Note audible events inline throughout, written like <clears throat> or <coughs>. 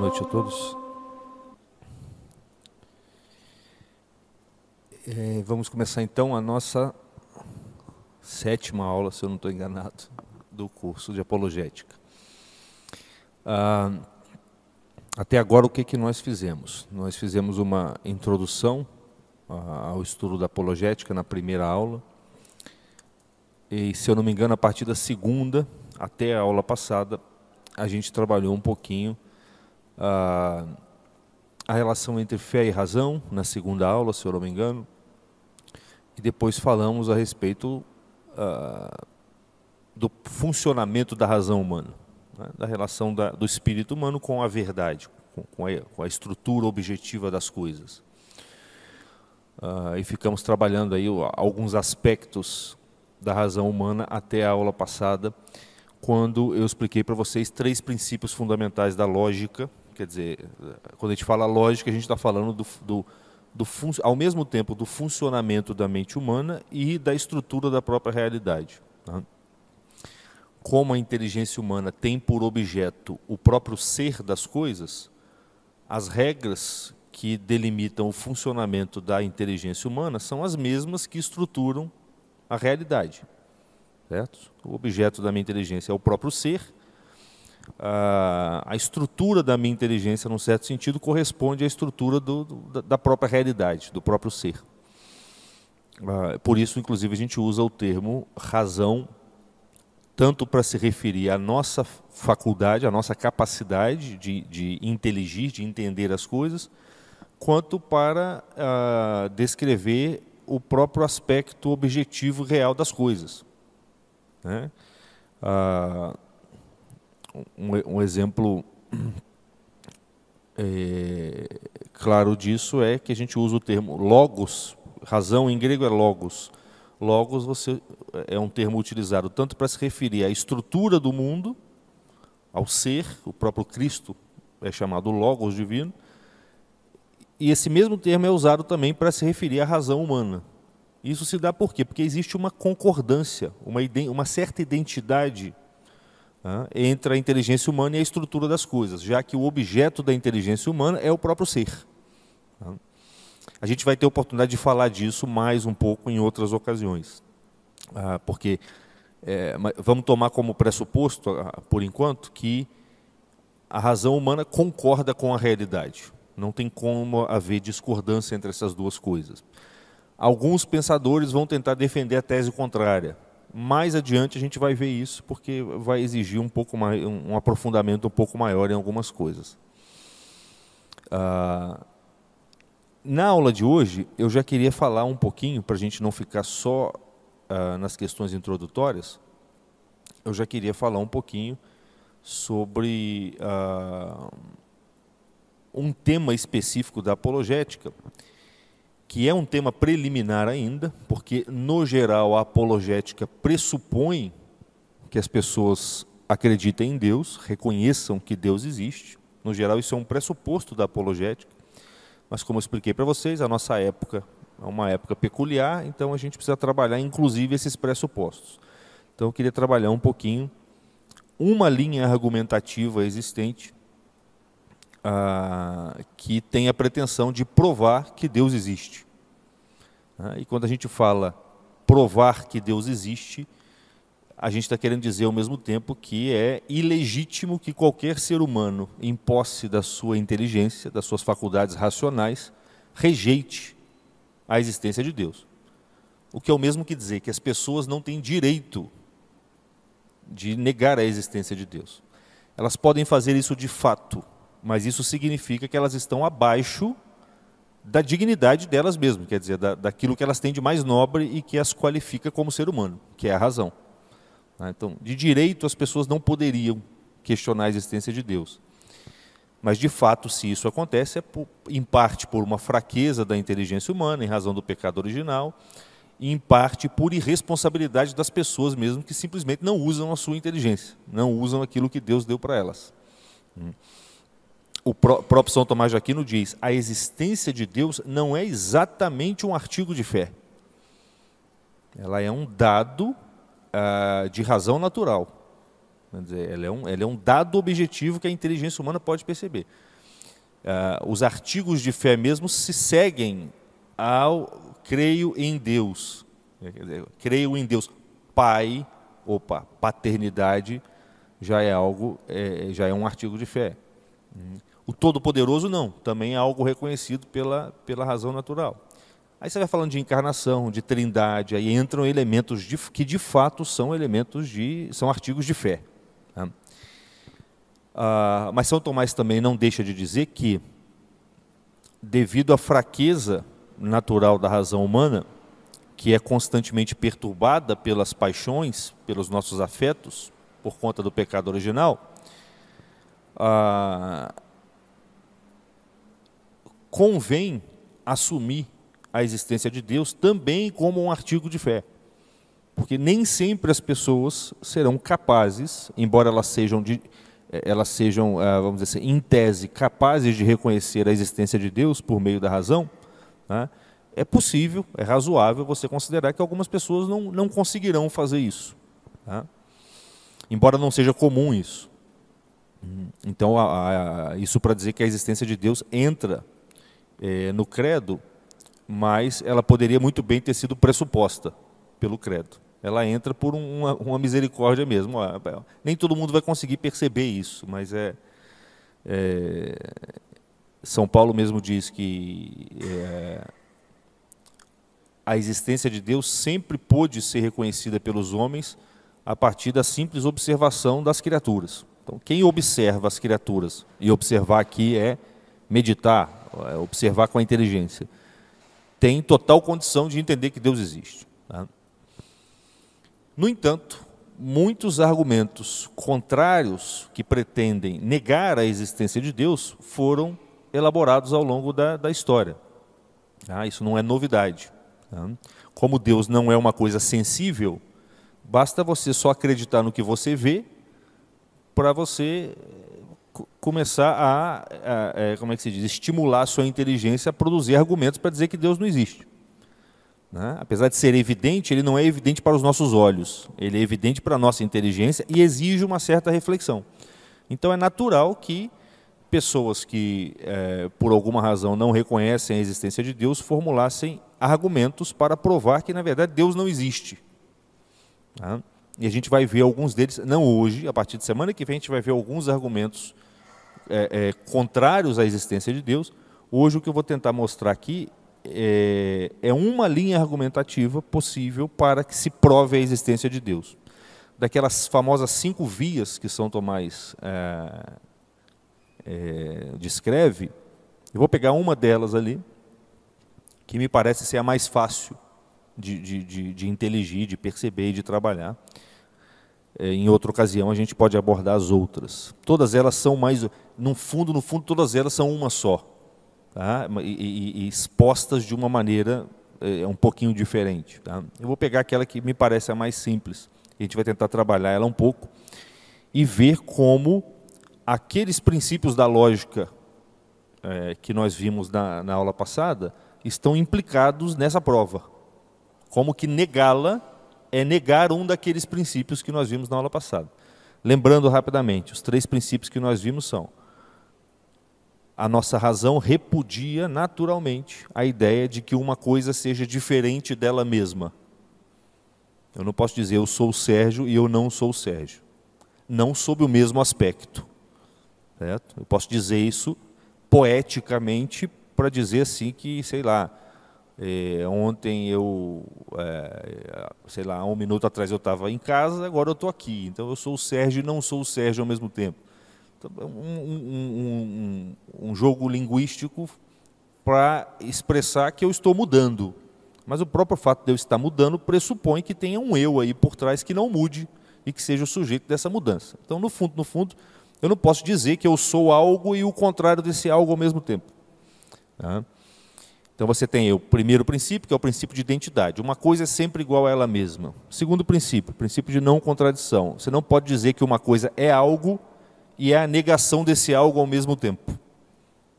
boa noite a todos. É, vamos começar então a nossa sétima aula, se eu não estou enganado, do curso de apologética. Ah, até agora, o que, que nós fizemos? Nós fizemos uma introdução ah, ao estudo da apologética na primeira aula. E, se eu não me engano, a partir da segunda até a aula passada, a gente trabalhou um pouquinho a, a relação entre fé e razão, na segunda aula, se eu não me engano. E depois falamos a respeito ah, do funcionamento da razão humana, né, da relação da, do espírito humano com a verdade, com, com, a, com a, estrutura objetiva das coisas. Uh, e ficamos trabalhando aí alguns aspectos da razão humana até a aula passada, quando eu expliquei para vocês três princípios fundamentais da lógica, Quer dizer, quando a gente fala lógica, a gente está falando do, do, do ao mesmo tempo do funcionamento da mente humana e da estrutura da própria realidade. Tá? Como a inteligência humana tem por objeto o próprio ser das coisas, as regras que delimitam o funcionamento da inteligência humana são as mesmas que estruturam a realidade. Certo? O objeto da minha inteligência é o próprio ser a estrutura da minha inteligência, num certo sentido, corresponde à estrutura do, do, da própria realidade, do próprio ser. Ah, por isso, inclusive, a gente usa o termo razão tanto para se referir à nossa faculdade, à nossa capacidade de, de inteligir, de entender as coisas, quanto para uh, descrever o próprio aspecto objetivo real das coisas. Né? Uh, um, um exemplo <clears throat> é, claro disso é que a gente usa o termo logos, razão em grego é logos. Logos você, é um termo utilizado tanto para se referir à estrutura do mundo, ao ser, o próprio Cristo é chamado logos divino, e esse mesmo termo é usado também para se referir à razão humana. Isso se dá por quê? Porque existe uma concordância, uma, uma certa identidade né, entre a inteligência humana e a estrutura das coisas, já que o objeto da inteligência humana é o próprio ser. Né. A gente vai ter oportunidade de falar disso mais um pouco em outras ocasiões, ah, porque é, vamos tomar como pressuposto, por enquanto, que a razão humana concorda com a realidade. Não tem como haver discordância entre essas duas coisas. Alguns pensadores vão tentar defender a tese contrária, mais adiante a gente vai ver isso, porque vai exigir um pouco mais, um aprofundamento um pouco maior em algumas coisas. Ah, na aula de hoje, eu já queria falar um pouquinho, para a gente não ficar só ah, nas questões introdutórias, eu já queria falar um pouquinho sobre ah, um tema específico da apologética, que é um tema preliminar ainda, porque, no geral, a apologética pressupõe que as pessoas acreditem em Deus, reconheçam que Deus existe. No geral, isso é um pressuposto da apologética. Mas, como eu expliquei para vocês, a nossa época é uma época peculiar, então a gente precisa trabalhar, inclusive, esses pressupostos. Então, eu queria trabalhar um pouquinho uma linha argumentativa existente ah, que tem a pretensão de provar que Deus existe. Ah, e quando a gente fala provar que Deus existe, a gente está querendo dizer ao mesmo tempo que é ilegítimo que qualquer ser humano, em posse da sua inteligência, das suas faculdades racionais, rejeite a existência de Deus. O que é o mesmo que dizer que as pessoas não têm direito de negar a existência de Deus. Elas podem fazer isso de fato, mas isso significa que elas estão abaixo da dignidade delas mesmas, quer dizer, da, daquilo que elas têm de mais nobre e que as qualifica como ser humano, que é a razão. Né? Então, de direito, as pessoas não poderiam questionar a existência de Deus. Mas, de fato, se isso acontece, é por, em parte por uma fraqueza da inteligência humana, em razão do pecado original, e em parte por irresponsabilidade das pessoas mesmo, que simplesmente não usam a sua inteligência, não usam aquilo que Deus deu para elas. Hum o próprio São Tomás de Aquino diz: a existência de Deus não é exatamente um artigo de fé. Ela é um dado ah, de razão natural. Quer dizer, ela é, um, ela é um dado objetivo que a inteligência humana pode perceber. Ah, os artigos de fé mesmo se seguem ao creio em Deus. creio em Deus. Pai, opa, paternidade já é algo, é, é já é um artigo de fé. Uhum. O Todo-Poderoso não, também é algo reconhecido pela, pela razão natural. Aí você vai falando de encarnação, de trindade, aí entram elementos de, que de fato são elementos de. são artigos de fé. Né? Ah, mas São Tomás também não deixa de dizer que, devido à fraqueza natural da razão humana, que é constantemente perturbada pelas paixões, pelos nossos afetos, por conta do pecado original, ah, convém assumir a existência de Deus também como um artigo de fé. Porque nem sempre as pessoas serão capazes, embora elas sejam, de, eh, elas sejam eh, vamos dizer assim, em tese, capazes de reconhecer a existência de Deus por meio da razão, né? é possível, é razoável você considerar que algumas pessoas não, não conseguirão fazer isso. Né? Embora não seja comum isso. Então, a, a, isso para dizer que a existência de Deus entra é, no credo, mas ela poderia muito bem ter sido pressuposta pelo credo. Ela entra por uma, uma misericórdia mesmo. Ah, é, nem todo mundo vai conseguir perceber isso, mas é, é São Paulo mesmo diz que é, a existência de Deus sempre pôde ser reconhecida pelos homens a partir da simples observação das criaturas. Então, quem observa as criaturas, e observar aqui é meditar, é, observar com a inteligência, tem total condição de entender que Deus existe. Tá? No entanto, muitos argumentos contrários que pretendem negar a existência de Deus foram elaborados ao longo da, da história. Tá? Isso não é novidade. Tá? Como Deus não é uma coisa sensível, basta você só acreditar no que você vê para você começar a, a, a, é, como é que se diz, estimular a sua inteligência a produzir argumentos para dizer que Deus não existe. Né? Apesar de ser evidente, ele não é evidente para os nossos olhos, ele é evidente para a nossa inteligência e exige uma certa reflexão. Então é natural que pessoas que, é, por alguma razão, não reconhecem a existência de Deus formulassem argumentos para provar que, na verdade, Deus não existe. Né? E a gente vai ver alguns deles, não hoje, a partir de semana que vem, a gente vai ver alguns argumentos é, é, contrários à existência de Deus, hoje o que eu vou tentar mostrar aqui é, é uma linha argumentativa possível para que se prove a existência de Deus. Daquelas famosas cinco vias que São Tomás é, é, descreve, eu vou pegar uma delas ali, que me parece ser a mais fácil de, de, de, de inteligir, de perceber e de trabalhar, é, em outra ocasião a gente pode abordar as outras. Todas elas são mais, no fundo, no fundo, todas elas são uma só, tá? e, e, e expostas de uma maneira é, é, um pouquinho diferente. Tá? Eu vou pegar aquela que me parece a mais simples. A gente vai tentar trabalhar ela um pouco e ver como aqueles princípios da lógica é, que nós vimos na, na aula passada estão implicados nessa prova. Como que negá-la é negar um daqueles princípios que nós vimos na aula passada. Lembrando rapidamente, os três princípios que nós vimos são: a nossa razão repudia naturalmente a ideia de que uma coisa seja diferente dela mesma. Eu não posso dizer eu sou o Sérgio e eu não sou o Sérgio. Não sob o mesmo aspecto. Certo? Eu posso dizer isso poeticamente para dizer assim que, sei lá, é, ontem eu, é, sei lá, um minuto atrás eu estava em casa, agora eu estou aqui. Então eu sou o Sérgio e não sou o Sérgio ao mesmo tempo. Então, é um, um, um, um jogo linguístico para expressar que eu estou mudando. Mas o próprio fato de eu estar mudando pressupõe que tenha um eu aí por trás que não mude e que seja o sujeito dessa mudança. Então, no fundo, no fundo, eu não posso dizer que eu sou algo e o contrário desse algo ao mesmo tempo. Tá? Então você tem o primeiro princípio, que é o princípio de identidade. Uma coisa é sempre igual a ela mesma. Segundo princípio, princípio de não contradição. Você não pode dizer que uma coisa é algo e é a negação desse algo ao mesmo tempo.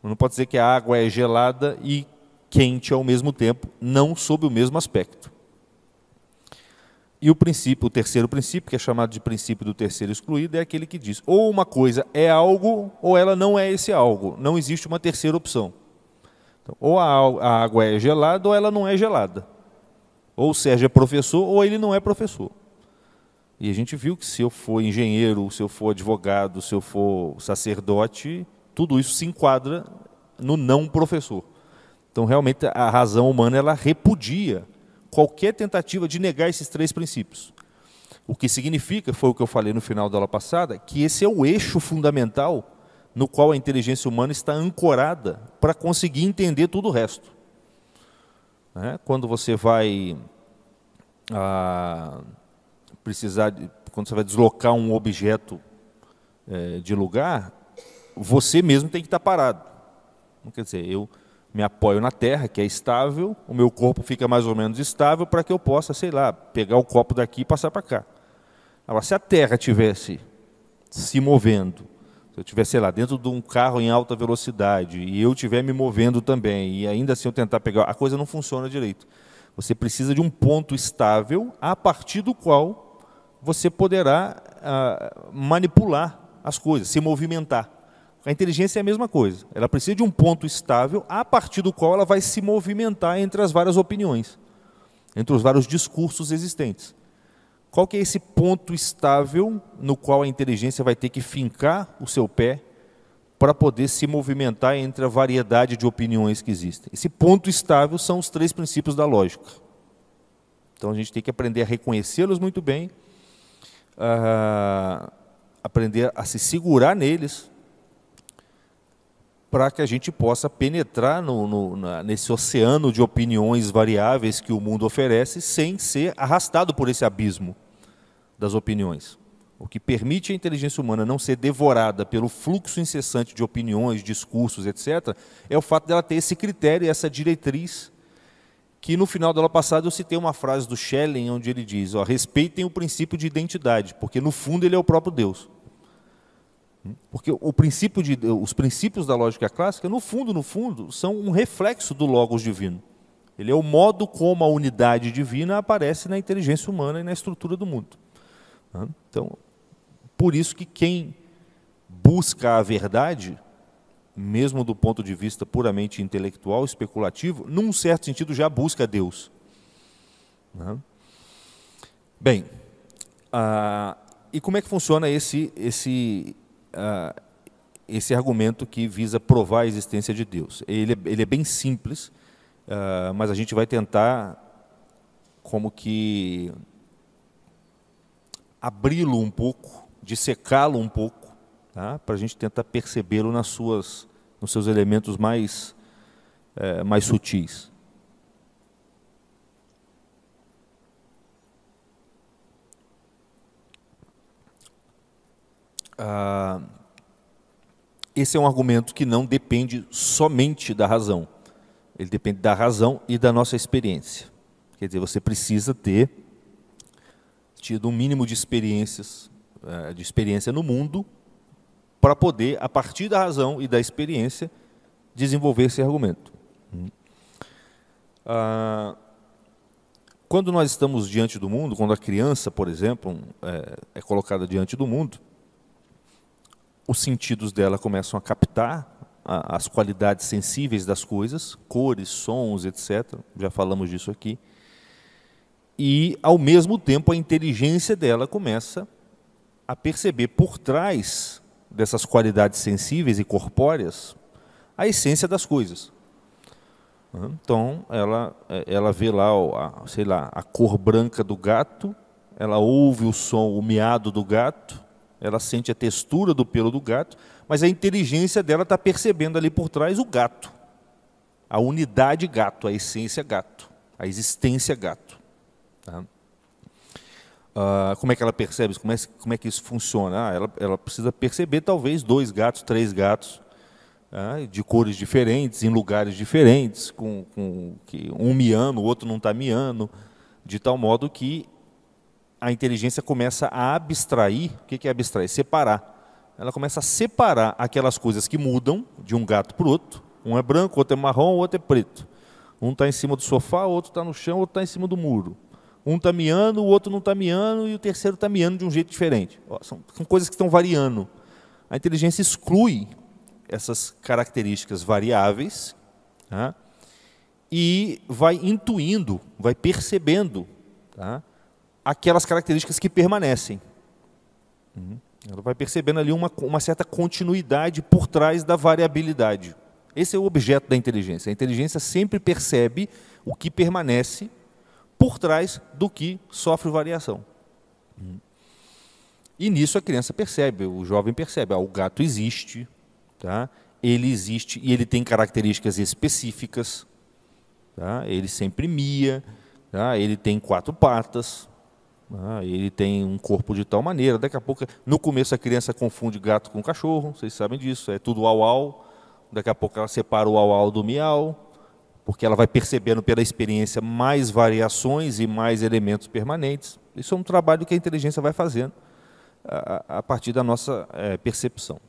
Não pode dizer que a água é gelada e quente ao mesmo tempo, não sob o mesmo aspecto. E o princípio, o terceiro princípio, que é chamado de princípio do terceiro excluído, é aquele que diz: ou uma coisa é algo ou ela não é esse algo. Não existe uma terceira opção. Então, ou a água é gelada ou ela não é gelada. Ou o Sérgio é professor ou ele não é professor. E a gente viu que se eu for engenheiro, se eu for advogado, se eu for sacerdote, tudo isso se enquadra no não professor. Então, realmente, a razão humana ela repudia qualquer tentativa de negar esses três princípios. O que significa, foi o que eu falei no final da aula passada, que esse é o eixo fundamental no qual a inteligência humana está ancorada para conseguir entender tudo o resto. Né? Quando você vai ah, precisar, de, quando você vai deslocar um objeto é, de lugar, você mesmo tem que estar parado. Então, quer dizer, eu me apoio na terra, que é estável, o meu corpo fica mais ou menos estável para que eu possa, sei lá, pegar o copo daqui e passar para cá. Agora, se a terra tivesse se movendo se eu estiver, sei lá, dentro de um carro em alta velocidade e eu estiver me movendo também, e ainda assim eu tentar pegar, a coisa não funciona direito. Você precisa de um ponto estável a partir do qual você poderá ah, manipular as coisas, se movimentar. A inteligência é a mesma coisa. Ela precisa de um ponto estável a partir do qual ela vai se movimentar entre as várias opiniões, entre os vários discursos existentes. Qual que é esse ponto estável no qual a inteligência vai ter que fincar o seu pé para poder se movimentar entre a variedade de opiniões que existem? Esse ponto estável são os três princípios da lógica. Então a gente tem que aprender a reconhecê-los muito bem, a aprender a se segurar neles, para que a gente possa penetrar no, no, na, nesse oceano de opiniões variáveis que o mundo oferece sem ser arrastado por esse abismo das opiniões. O que permite a inteligência humana não ser devorada pelo fluxo incessante de opiniões, discursos, etc., é o fato dela ter esse critério, essa diretriz, que no final da aula passada eu citei uma frase do Schelling, onde ele diz: respeitem o princípio de identidade, porque no fundo ele é o próprio Deus. Hum? Porque o princípio de, os princípios da lógica clássica, no fundo, no fundo, são um reflexo do logos divino. Ele é o modo como a unidade divina aparece na inteligência humana e na estrutura do mundo. Então, por isso que quem busca a verdade, mesmo do ponto de vista puramente intelectual, especulativo, num certo sentido já busca Deus. Bem, ah, e como é que funciona esse, esse, ah, esse argumento que visa provar a existência de Deus? Ele, é, ele é bem simples, ah, mas a gente vai tentar como que abri-lo um pouco, dissecá-lo um pouco, tá? para a gente tentar percebê-lo nas suas, nos seus elementos mais, é, mais sutis. Ah, esse é um argumento que não depende somente da razão. Ele depende da razão e da nossa experiência. Quer dizer, você precisa ter tido um mínimo de experiências, é, de experiência no mundo, para poder, a partir da razão e da experiência, desenvolver esse argumento. Hum. Ah, quando nós estamos diante do mundo, quando a criança, por exemplo, é, é colocada diante do mundo, os sentidos dela começam a captar as qualidades sensíveis das coisas, cores, sons, etc. Já falamos disso aqui e, ao mesmo tempo, a inteligência dela começa a perceber por trás dessas qualidades sensíveis e corpóreas a essência das coisas. Então, ela, é, ela vê lá, a, sei lá, a cor branca do gato, ela ouve o som, o miado do gato, ela sente a textura do pelo do gato, mas a inteligência dela está percebendo ali por trás o gato, a unidade gato, a essência gato, a existência gato. Tá? Uh, como é que ela percebe isso? Como é, como é que isso funciona? Ah, ela, ela, precisa perceber, talvez, dois gatos, três gatos, uh, de cores diferentes, em lugares diferentes, com, com que um miando, o outro não está miando, de tal modo que a inteligência começa a abstrair. O que é abstrair? Separar. Ela começa a separar aquelas coisas que mudam de um gato para o outro. Um é branco, outro é marrom, outro é preto. Um está em cima do sofá, outro está no chão, outro está em cima do muro. Um está miando, o outro não está miando e o terceiro está miando de um jeito diferente. São, são coisas que estão variando. A inteligência exclui essas características variáveis tá? e vai intuindo, vai percebendo tá? aquelas características que permanecem. Uhum. Ela vai percebendo ali uma, uma certa continuidade por trás da variabilidade. Esse é o objeto da inteligência. A inteligência sempre percebe o que permanece por trás do que sofre variação. E nisso a criança percebe, o jovem percebe, ah, o gato existe, tá? ele existe e ele tem características específicas, tá? ele sempre mia, tá? ele tem quatro patas, tá? ele tem um corpo de tal maneira. Daqui a pouco, no começo a criança confunde gato com cachorro, vocês sabem disso, é tudo au-au, daqui a pouco ela separa o au-au do miau, porque ela vai percebendo pela experiência mais variações e mais elementos permanentes. Isso é um trabalho que a inteligência vai fazendo a, a partir da nossa é, percepção.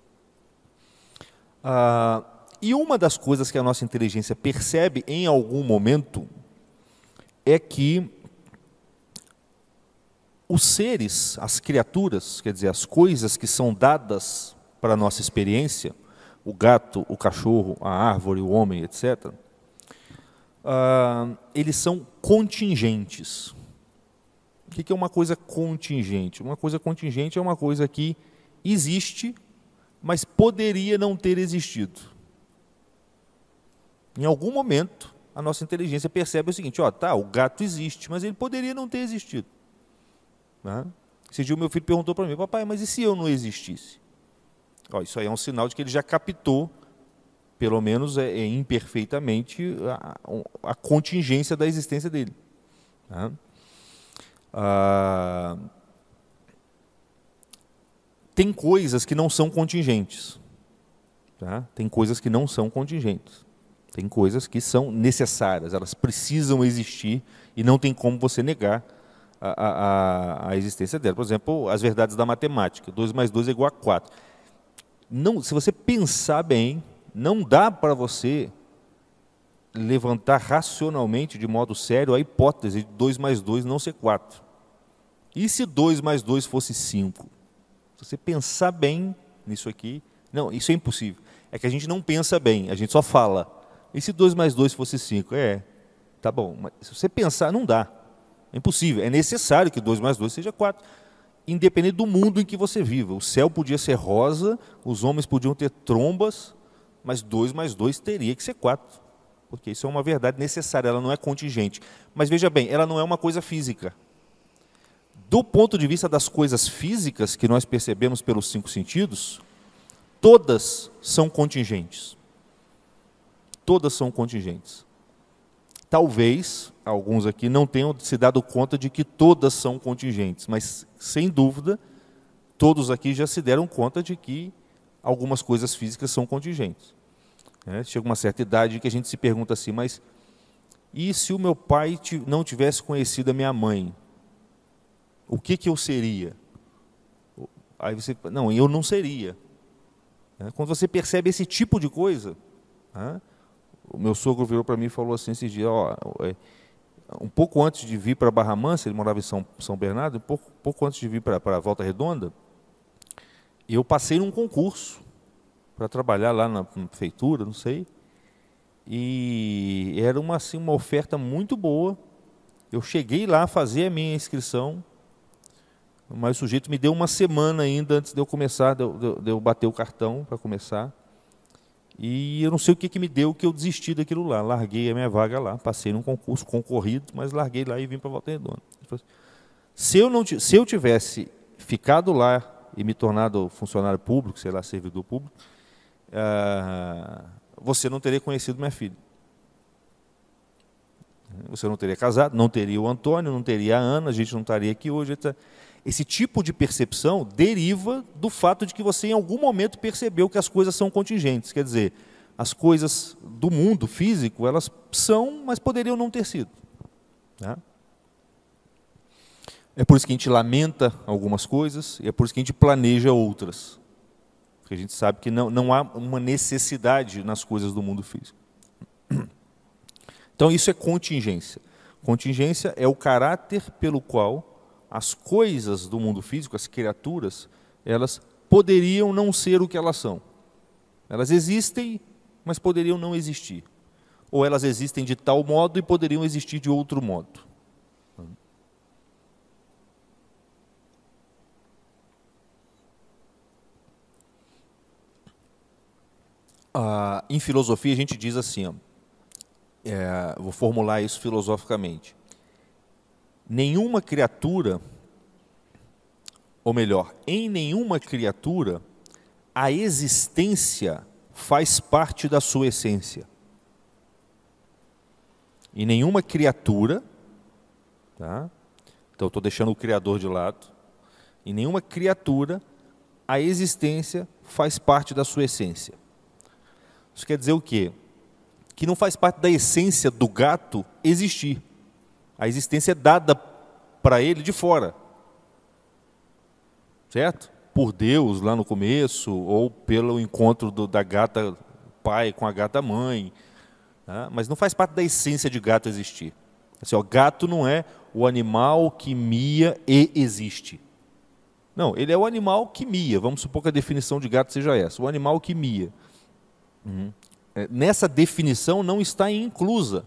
Ah, e uma das coisas que a nossa inteligência percebe em algum momento é que os seres, as criaturas, quer dizer, as coisas que são dadas para a nossa experiência, o gato, o cachorro, a árvore, o homem, etc., ah, eles são contingentes. O que é uma coisa contingente? Uma coisa contingente é uma coisa que existe, mas poderia não ter existido. Em algum momento, a nossa inteligência percebe o seguinte: ó, tá, o gato existe, mas ele poderia não ter existido. Né? Esse dia o meu filho perguntou para mim: papai, mas e se eu não existisse? Ó, isso aí é um sinal de que ele já captou pelo menos é, é imperfeitamente, a, a, contingência da existência dele. Né? Ah, tem coisas que não são contingentes. Tá? Tem coisas que não são contingentes. Tem coisas que são necessárias, elas precisam existir e não tem como você negar a, a, a existência delas. Por exemplo, as verdades da matemática: 2 mais 2 é igual a 4. Não, se você pensar bem, não dá para você levantar racionalmente, de modo sério, a hipótese de 2 mais 2 não ser 4. E se 2 mais 2 fosse 5? Se você pensar bem nisso aqui, não, isso é impossível. É que a gente não pensa bem, a gente só fala. E se 2 mais 2 fosse 5? É, tá bom, mas se você pensar, não dá. É impossível, é necessário que 2 mais 2 seja 4. Independente do mundo em que você viva. O céu podia ser rosa, os homens podiam ter trombas, mas 2 mais 2 teria que ser 4, porque isso é uma verdade necessária, ela não é contingente. Mas veja bem, ela não é uma coisa física. Do ponto de vista das coisas físicas que nós percebemos pelos cinco sentidos, todas são contingentes. Todas são contingentes. Talvez alguns aqui não tenham se dado conta de que todas são contingentes, mas sem dúvida, todos aqui já se deram conta de que algumas coisas físicas são contingentes. É, chega uma certa idade que a gente se pergunta assim, mas e se o meu pai não tivesse conhecido a minha mãe? O que, que eu seria? Aí você, não, eu não seria. É, quando você percebe esse tipo de coisa, é, o meu sogro virou para mim e falou assim esses dias, ó, é, um pouco antes de vir para Barra Mansa, ele morava em São, São Bernardo, um pouco, pouco antes de vir para, para Volta Redonda, e eu passei num concurso para trabalhar lá na, prefeitura, não sei. E era uma, assim, uma oferta muito boa. Eu cheguei lá a fazer a minha inscrição, mas o sujeito me deu uma semana ainda antes de eu começar, de eu, de eu bater o cartão para começar. E eu não sei o que, que me deu que eu desisti daquilo lá. Larguei a minha vaga lá, passei num concurso concorrido, mas larguei lá e vim para Volta Redonda. Assim, se eu, não, se eu tivesse ficado lá e me tornado funcionário público, sei lá, servidor público, uh, você não teria conhecido minha filha. Você não teria casado, não teria o Antônio, não teria a Ana, a gente não estaria aqui hoje. Etc. Esse tipo de percepção deriva do fato de que você, em algum momento, percebeu que as coisas são contingentes. Quer dizer, as coisas do mundo físico, elas são, mas poderiam não ter sido. Né? É por isso que a gente lamenta algumas coisas e é por isso que a gente planeja outras. Porque a gente sabe que não, não há uma necessidade nas coisas do mundo físico. Então, isso é contingência. Contingência é o caráter pelo qual as coisas do mundo físico, as criaturas, elas poderiam não ser o que elas são. Elas existem, mas poderiam não existir. Ou elas existem de tal modo e poderiam existir de outro modo. Ah, em filosofia, a gente diz assim: ó, é, vou formular isso filosoficamente. Nenhuma criatura, ou melhor, em nenhuma criatura, a existência faz parte da sua essência. E nenhuma criatura, tá? então estou deixando o Criador de lado, em nenhuma criatura a existência faz parte da sua essência. Isso quer dizer o quê? Que não faz parte da essência do gato existir. A existência é dada para ele de fora. Certo? Por Deus, lá no começo, ou pelo encontro do, da gata pai com a gata mãe. Né? Mas não faz parte da essência de gato existir. Assim, ó, gato não é o animal que mia e existe. Não, ele é o animal que mia. Vamos supor que a definição de gato seja essa: o animal que mia. Uhum. É, nessa definição não está inclusa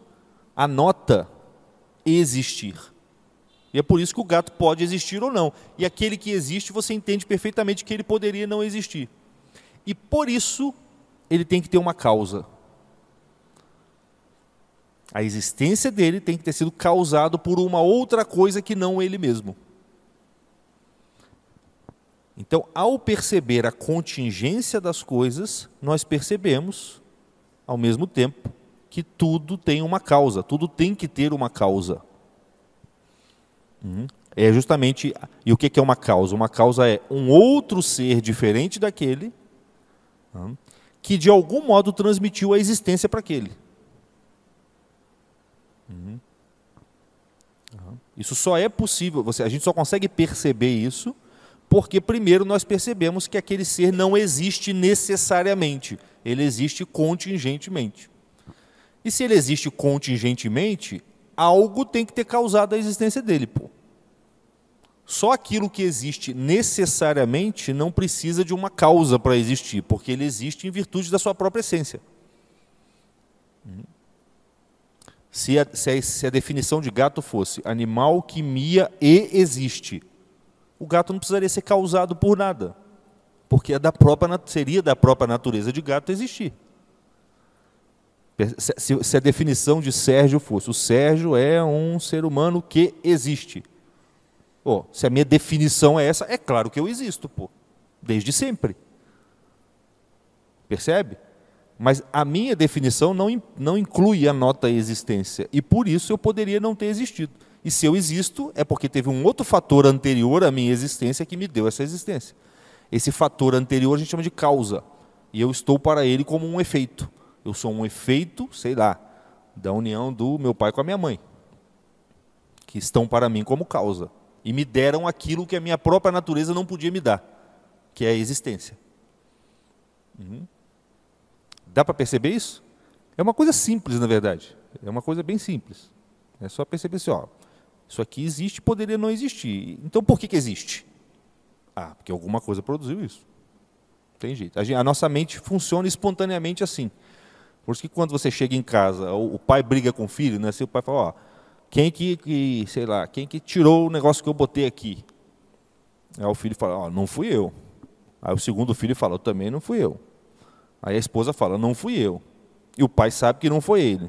a nota existir. E é por isso que o gato pode existir ou não. E aquele que existe, você entende perfeitamente que ele poderia não existir. E por isso, ele tem que ter uma causa. A existência dele tem que ter sido causado por uma outra coisa que não ele mesmo. Então, ao perceber a contingência das coisas, nós percebemos, ao mesmo tempo, que tudo tem uma causa, tudo tem que ter uma causa. Hum? É justamente. E o que é uma causa? Uma causa é um outro ser diferente daquele hum, que de algum modo transmitiu a existência para aquele. Hum? Isso só é possível, você, a gente só consegue perceber isso porque, primeiro, nós percebemos que aquele ser não existe necessariamente, ele existe contingentemente. E se ele existe contingentemente, algo tem que ter causado a existência dele. Pô. Só aquilo que existe necessariamente não precisa de uma causa para existir, porque ele existe em virtude da sua própria essência. Se a, se a, se a definição de gato fosse animal que mia e existe, o gato não precisaria ser causado por nada, porque é da própria, seria da própria natureza de gato existir. Se, se a definição de Sérgio fosse, o Sérgio é um ser humano que existe. Oh, se a minha definição é essa, é claro que eu existo, pô, desde sempre. Percebe? Mas a minha definição não, não inclui a nota existência, e por isso eu poderia não ter existido. E se eu existo, é porque teve um outro fator anterior à minha existência que me deu essa existência. Esse fator anterior a gente chama de causa. E eu estou para ele como um efeito. Eu sou um efeito, sei lá, da união do meu pai com a minha mãe, que estão para mim como causa. E me deram aquilo que a minha própria natureza não podia me dar, que é a existência. Uhum. Dá para perceber isso? É uma coisa simples, na verdade. É uma coisa bem simples. É só perceber assim, ó. Isso aqui existe, poderia não existir. Então por que, que existe? Ah, porque alguma coisa produziu isso. Não tem jeito. A, gente, a, nossa mente funciona espontaneamente assim. Por isso que quando você chega em casa, o, o pai briga com o filho, né? Se o pai fala, ó, quem que, que, sei lá, quem que tirou o negócio que eu botei aqui? Aí o filho fala, ó, não fui eu. Aí o segundo filho fala, também não fui eu. Aí a esposa fala, não fui eu. E o pai sabe que não foi ele.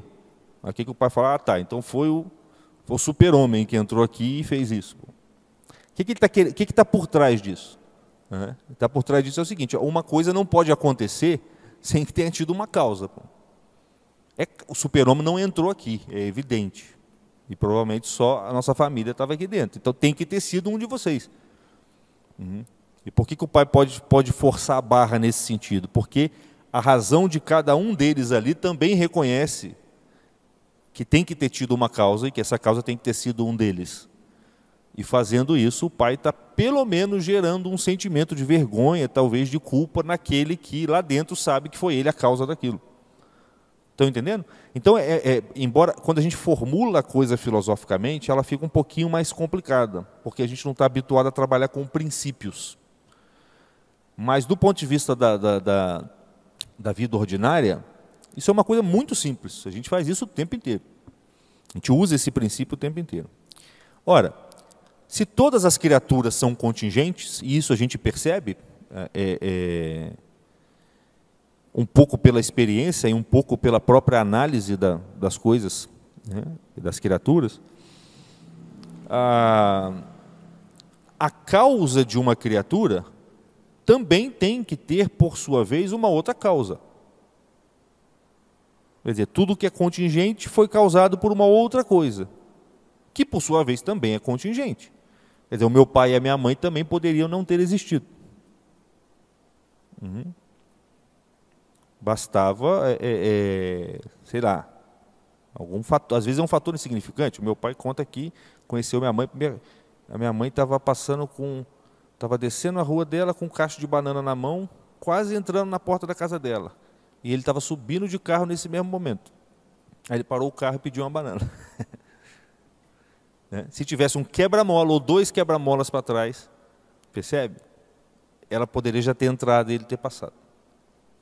Aí o que, que o pai fala? Ah, tá, então foi o foi o super-homem que entrou aqui e fez isso. O que está que, tá que, que tá por trás disso? Uhum. Né? Está por trás disso é o seguinte: uma coisa não pode acontecer sem que tenha tido uma causa. Pô. É, o super-homem não entrou aqui, é evidente. E provavelmente só a nossa família estava aqui dentro. Então tem que ter sido um de vocês. Uhum. E por que, que o pai pode, pode forçar a barra nesse sentido? Porque a razão de cada um deles ali também reconhece que tem que ter tido uma causa e que essa causa tem que ter sido um deles. E fazendo isso, o pai está pelo menos gerando um sentimento de vergonha, talvez de culpa, naquele que lá dentro sabe que foi ele a causa daquilo. Estão entendendo? Então, é, é, embora quando a gente formula a coisa filosoficamente, ela fica um pouquinho mais complicada, porque a gente não está habituado a trabalhar com princípios. Mas do ponto de vista da, da, da, da vida ordinária, isso é uma coisa muito simples. A gente faz isso o tempo inteiro. A gente usa esse princípio o tempo inteiro. Ora, se todas as criaturas são contingentes, e isso a gente percebe é, é, é um pouco pela experiência e um pouco pela própria análise da, das coisas, né, das criaturas, a, a causa de uma criatura também tem que ter, por sua vez, uma outra causa. Quer dizer, tudo que é contingente foi causado por uma outra coisa, que por sua vez também é contingente. Quer dizer, o meu pai e a minha mãe também poderiam não ter existido. Uhum. Bastava, é, é, é sei lá, algum fator, às vezes é um fator insignificante. O meu pai conta que conheceu minha mãe, minha, a minha mãe estava passando com, estava descendo a rua dela com um cacho de banana na mão, quase entrando na porta da casa dela. E ele estava subindo de carro nesse mesmo momento. Aí ele parou o carro e pediu uma banana. <laughs> né? Se tivesse um quebra-mola ou dois quebra-molas para trás, percebe? Ela poderia já ter entrado e ele ter passado.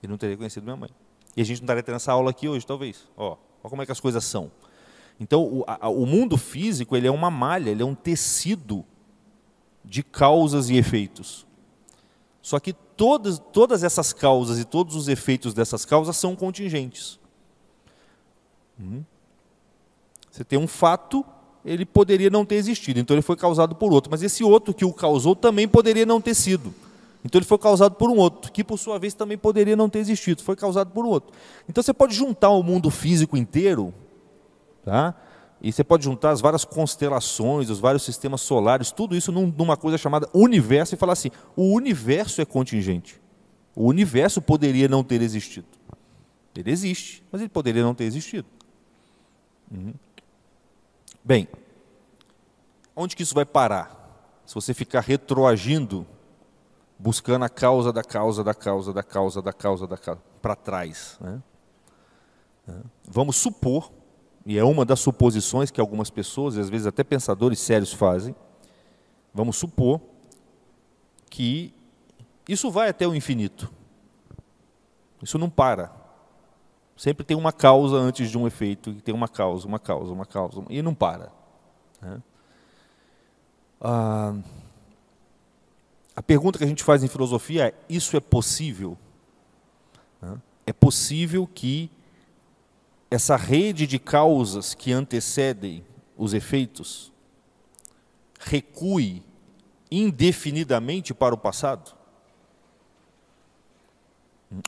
Ele não teria conhecido minha mãe. E a gente não estaria tendo essa aula aqui hoje, talvez. Ó, olha como é que as coisas são. Então, o, a, o mundo físico ele é uma malha, ele é um tecido de causas e efeitos. Só que todas, todas essas causas e todos os efeitos dessas causas são contingentes. Hum? Você tem um fato, ele poderia não ter existido, então ele foi causado por outro, mas esse outro que o causou também poderia não ter sido. Então ele foi causado por um outro, que por sua vez também poderia não ter existido, foi causado por um outro. Então você pode juntar o mundo físico inteiro, tá? E você pode juntar as várias constelações, os vários sistemas solares, tudo isso numa coisa chamada universo e falar assim: o universo é contingente. O universo poderia não ter existido. Ele existe, mas ele poderia não ter existido. Uhum. Bem, onde que isso vai parar? Se você ficar retroagindo, buscando a causa da causa da causa da causa da causa da causa para trás. Né? Uhum. Vamos supor e é uma das suposições que algumas pessoas, e às vezes até pensadores sérios, fazem, vamos supor que isso vai até o infinito. Isso não para. Sempre tem uma causa antes de um efeito, e tem uma causa, uma causa, uma causa, e não para. Né? Ah, a pergunta que a gente faz em filosofia é: isso é possível? É possível que essa rede de causas que antecedem os efeitos recue indefinidamente para o passado?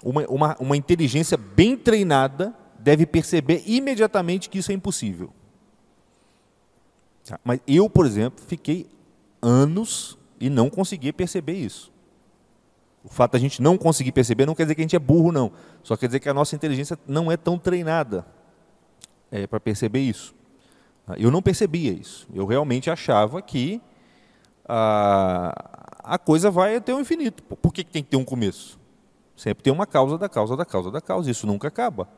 Uma, uma, uma, inteligência bem treinada deve perceber imediatamente que isso é impossível. Tá, mas eu, por exemplo, fiquei anos e não conseguia perceber isso. O fato a gente não conseguir perceber não quer dizer que a gente é burro, não. Só quer dizer que a nossa inteligência não é tão treinada é, para perceber isso. Ah, eu não percebia isso. Eu realmente achava que a, ah, a coisa vai até o infinito. Por que, que tem que ter um começo? Sempre tem uma causa da causa da causa da causa. Isso nunca acaba.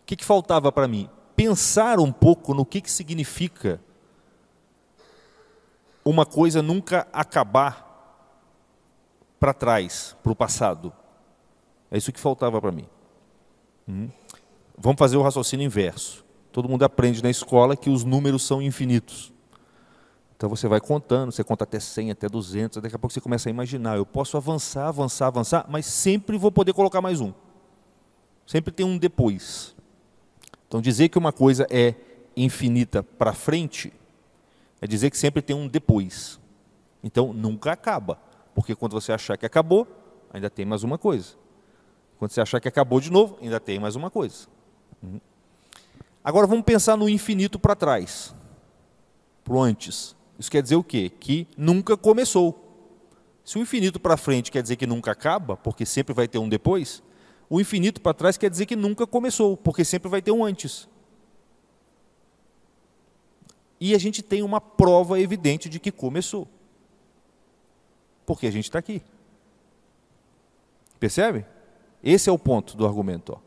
O que, que faltava para mim? Pensar um pouco no que, que significa uma coisa nunca acabar para trás, para o passado. É isso que faltava para mim. Hum. Vamos fazer o raciocínio inverso. Todo mundo aprende na escola que os números são infinitos. Então você vai contando, você conta até 100, até 200, daqui a pouco você começa a imaginar, eu posso avançar, avançar, avançar, mas sempre vou poder colocar mais um. Sempre tem um depois. Então dizer que uma coisa é infinita para frente é dizer que sempre tem um depois. Então nunca acaba. Porque quando você achar que acabou, ainda tem mais uma coisa. Quando você achar que acabou de novo, ainda tem mais uma coisa. Uhum. Agora vamos pensar no infinito para trás, para o antes. Isso quer dizer o quê? Que nunca começou. Se o infinito para frente quer dizer que nunca acaba, porque sempre vai ter um depois, o infinito para trás quer dizer que nunca começou, porque sempre vai ter um antes. E a gente tem uma prova evidente de que começou. Porque a gente está aqui. Percebe? Esse é o ponto do argumento. Ó.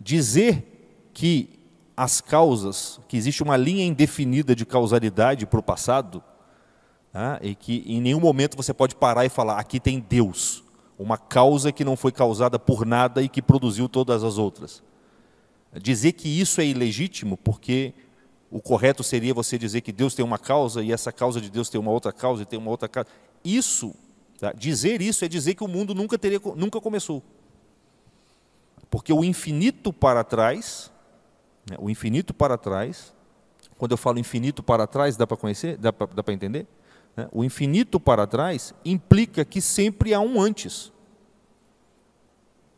Dizer que as causas, que existe uma linha indefinida de causalidade para o passado, né, e que em nenhum momento você pode parar e falar: aqui tem Deus, uma causa que não foi causada por nada e que produziu todas as outras. Dizer que isso é ilegítimo porque o correto seria você dizer que Deus tem uma causa e essa causa de Deus tem uma outra causa e tem uma outra causa. Isso, tá? dizer isso é dizer que o mundo nunca, teria, nunca começou. Porque o infinito para trás, né, o infinito para trás, quando eu falo infinito para trás, dá para conhecer? Dá para entender? Né, o infinito para trás implica que sempre há um antes.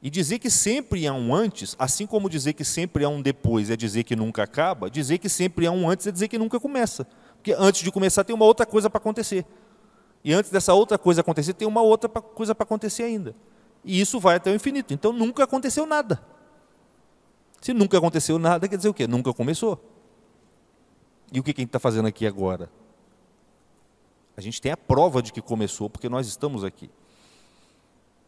E dizer que sempre há um antes, assim como dizer que sempre há um depois é dizer que nunca acaba, dizer que sempre há um antes é dizer que nunca começa. Porque antes de começar tem uma outra coisa para acontecer. E antes dessa outra coisa acontecer, tem uma outra coisa para acontecer ainda. E isso vai até o infinito. Então nunca aconteceu nada. Se nunca aconteceu nada, quer dizer o quê? Nunca começou. E o que a gente está fazendo aqui agora? A gente tem a prova de que começou, porque nós estamos aqui.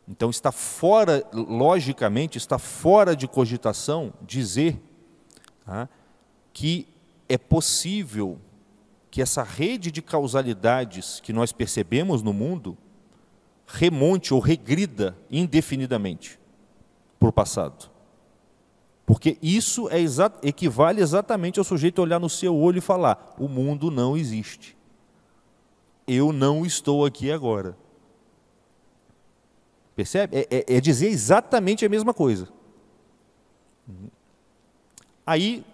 Então está fora, logicamente, está fora de cogitação dizer tá, que é possível que essa rede de causalidades que nós percebemos no mundo remonte ou regrida indefinidamente para o passado. Porque isso é exa equivale exatamente ao sujeito olhar no seu olho e falar: o mundo não existe. Eu não estou aqui agora. Percebe? É, é, é dizer exatamente a mesma coisa. Aí,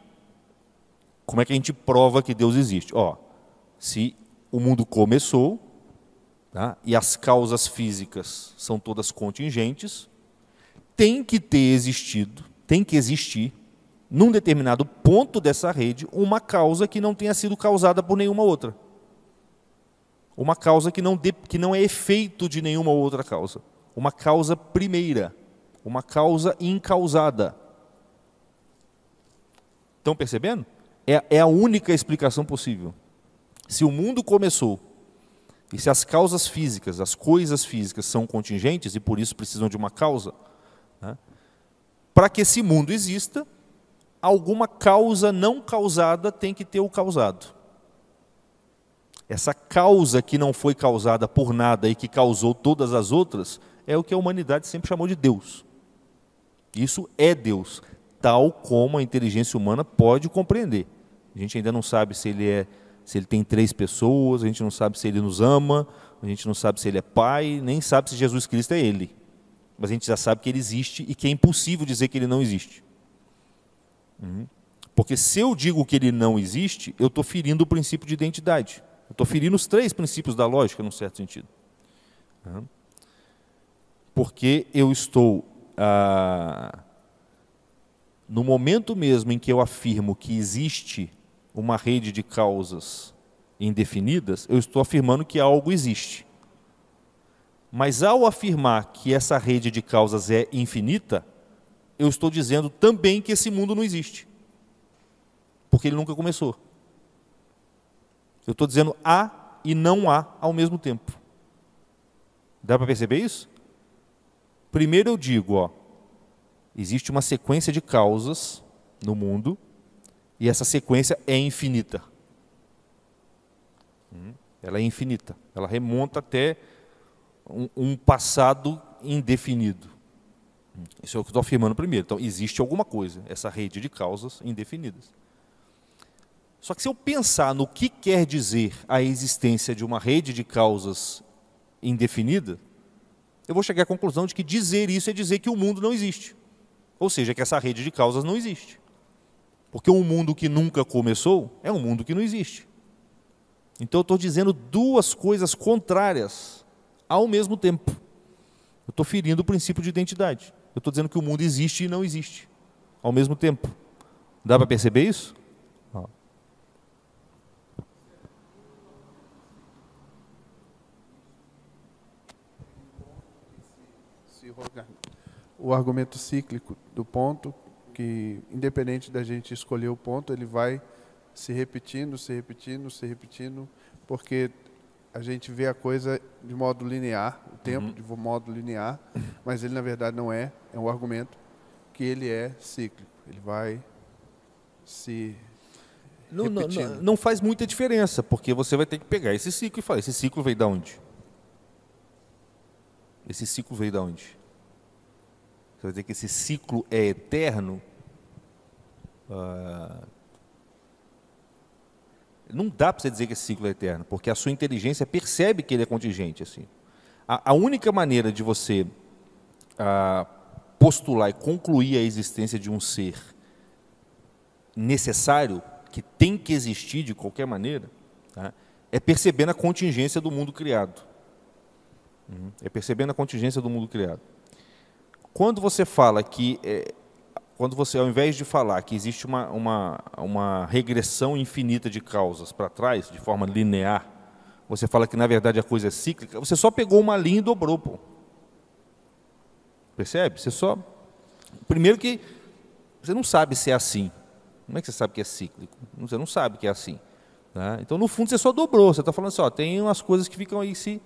como é que a gente prova que Deus existe? Ó, se o mundo começou, tá? e as causas físicas são todas contingentes, tem que ter existido, tem que existir, num determinado ponto dessa rede, uma causa que não tenha sido causada por nenhuma outra. Uma causa que não, de, que não é efeito de nenhuma outra causa uma causa primeira, uma causa incausada. Estão percebendo? É, é a única explicação possível. Se o mundo começou e se as causas físicas, as coisas físicas são contingentes e por isso precisam de uma causa, né? para que esse mundo exista, alguma causa não causada tem que ter o causado. Essa causa que não foi causada por nada e que causou todas as outras é o que a humanidade sempre chamou de Deus. Isso é Deus, tal como a inteligência humana pode compreender. A gente ainda não sabe se ele é, se ele tem três pessoas, a gente não sabe se ele nos ama, a gente não sabe se ele é pai, nem sabe se Jesus Cristo é ele. Mas a gente já sabe que ele existe e que é impossível dizer que ele não existe. Uhum. Porque se eu digo que ele não existe, eu estou ferindo o princípio de identidade. Eu estou ferindo os três princípios da lógica, num certo sentido. Uhum porque eu estou, ah, no momento mesmo em que eu afirmo que existe uma rede de causas indefinidas, eu estou afirmando que algo existe. Mas ao afirmar que essa rede de causas é infinita, eu estou dizendo também que esse mundo não existe. Porque ele nunca começou. Eu estou dizendo há e não há ao mesmo tempo. Dá para perceber isso? Primeiro eu digo, ó, existe uma sequência de causas no mundo e essa sequência é infinita. Hum? Ela é infinita. Ela remonta até um, um passado indefinido. Hum, isso é o que estou afirmando primeiro. Então, existe alguma coisa, essa rede de causas indefinidas. Só que se eu pensar no que quer dizer a existência de uma rede de causas indefinida, eu vou chegar à conclusão de que dizer isso é dizer que o mundo não existe. Ou seja, que essa rede de causas não existe. Porque um mundo que nunca começou é um mundo que não existe. Então eu estou dizendo duas coisas contrárias ao mesmo tempo. Eu estou ferindo o princípio de identidade. Eu estou dizendo que o mundo existe e não existe ao mesmo tempo. Dá para perceber isso? o argumento cíclico do ponto, que independente da gente escolher o ponto, ele vai se repetindo, se repetindo, se repetindo, porque a gente vê a coisa de modo linear, o tempo uhum. de modo linear, mas ele na verdade não é, é um argumento que ele é cíclico, ele vai se não, não, não, faz muita diferença, porque você vai ter que pegar esse ciclo e falar, esse ciclo veio da onde? Esse ciclo veio da onde? Você vai dizer que esse ciclo é eterno? Ah, não dá para você dizer que esse ciclo é eterno, porque a sua inteligência percebe que ele é contingente. Assim. A, a única maneira de você ah, postular e concluir a existência de um ser necessário, que tem que existir de qualquer maneira, tá? é percebendo a contingência do mundo criado. Uhum. É percebendo a contingência do mundo criado. Quando você fala que, é, quando você, ao invés de falar que existe uma, uma, uma regressão infinita de causas para trás, de forma linear, você fala que na verdade a coisa é cíclica, você só pegou uma linha e dobrou. Pô. Percebe? Você só. Primeiro que você não sabe se é assim. Como é que você sabe que é cíclico? Você não sabe que é assim. Né? Então, no fundo, você só dobrou. Você está falando assim: ó, tem umas coisas que ficam aí se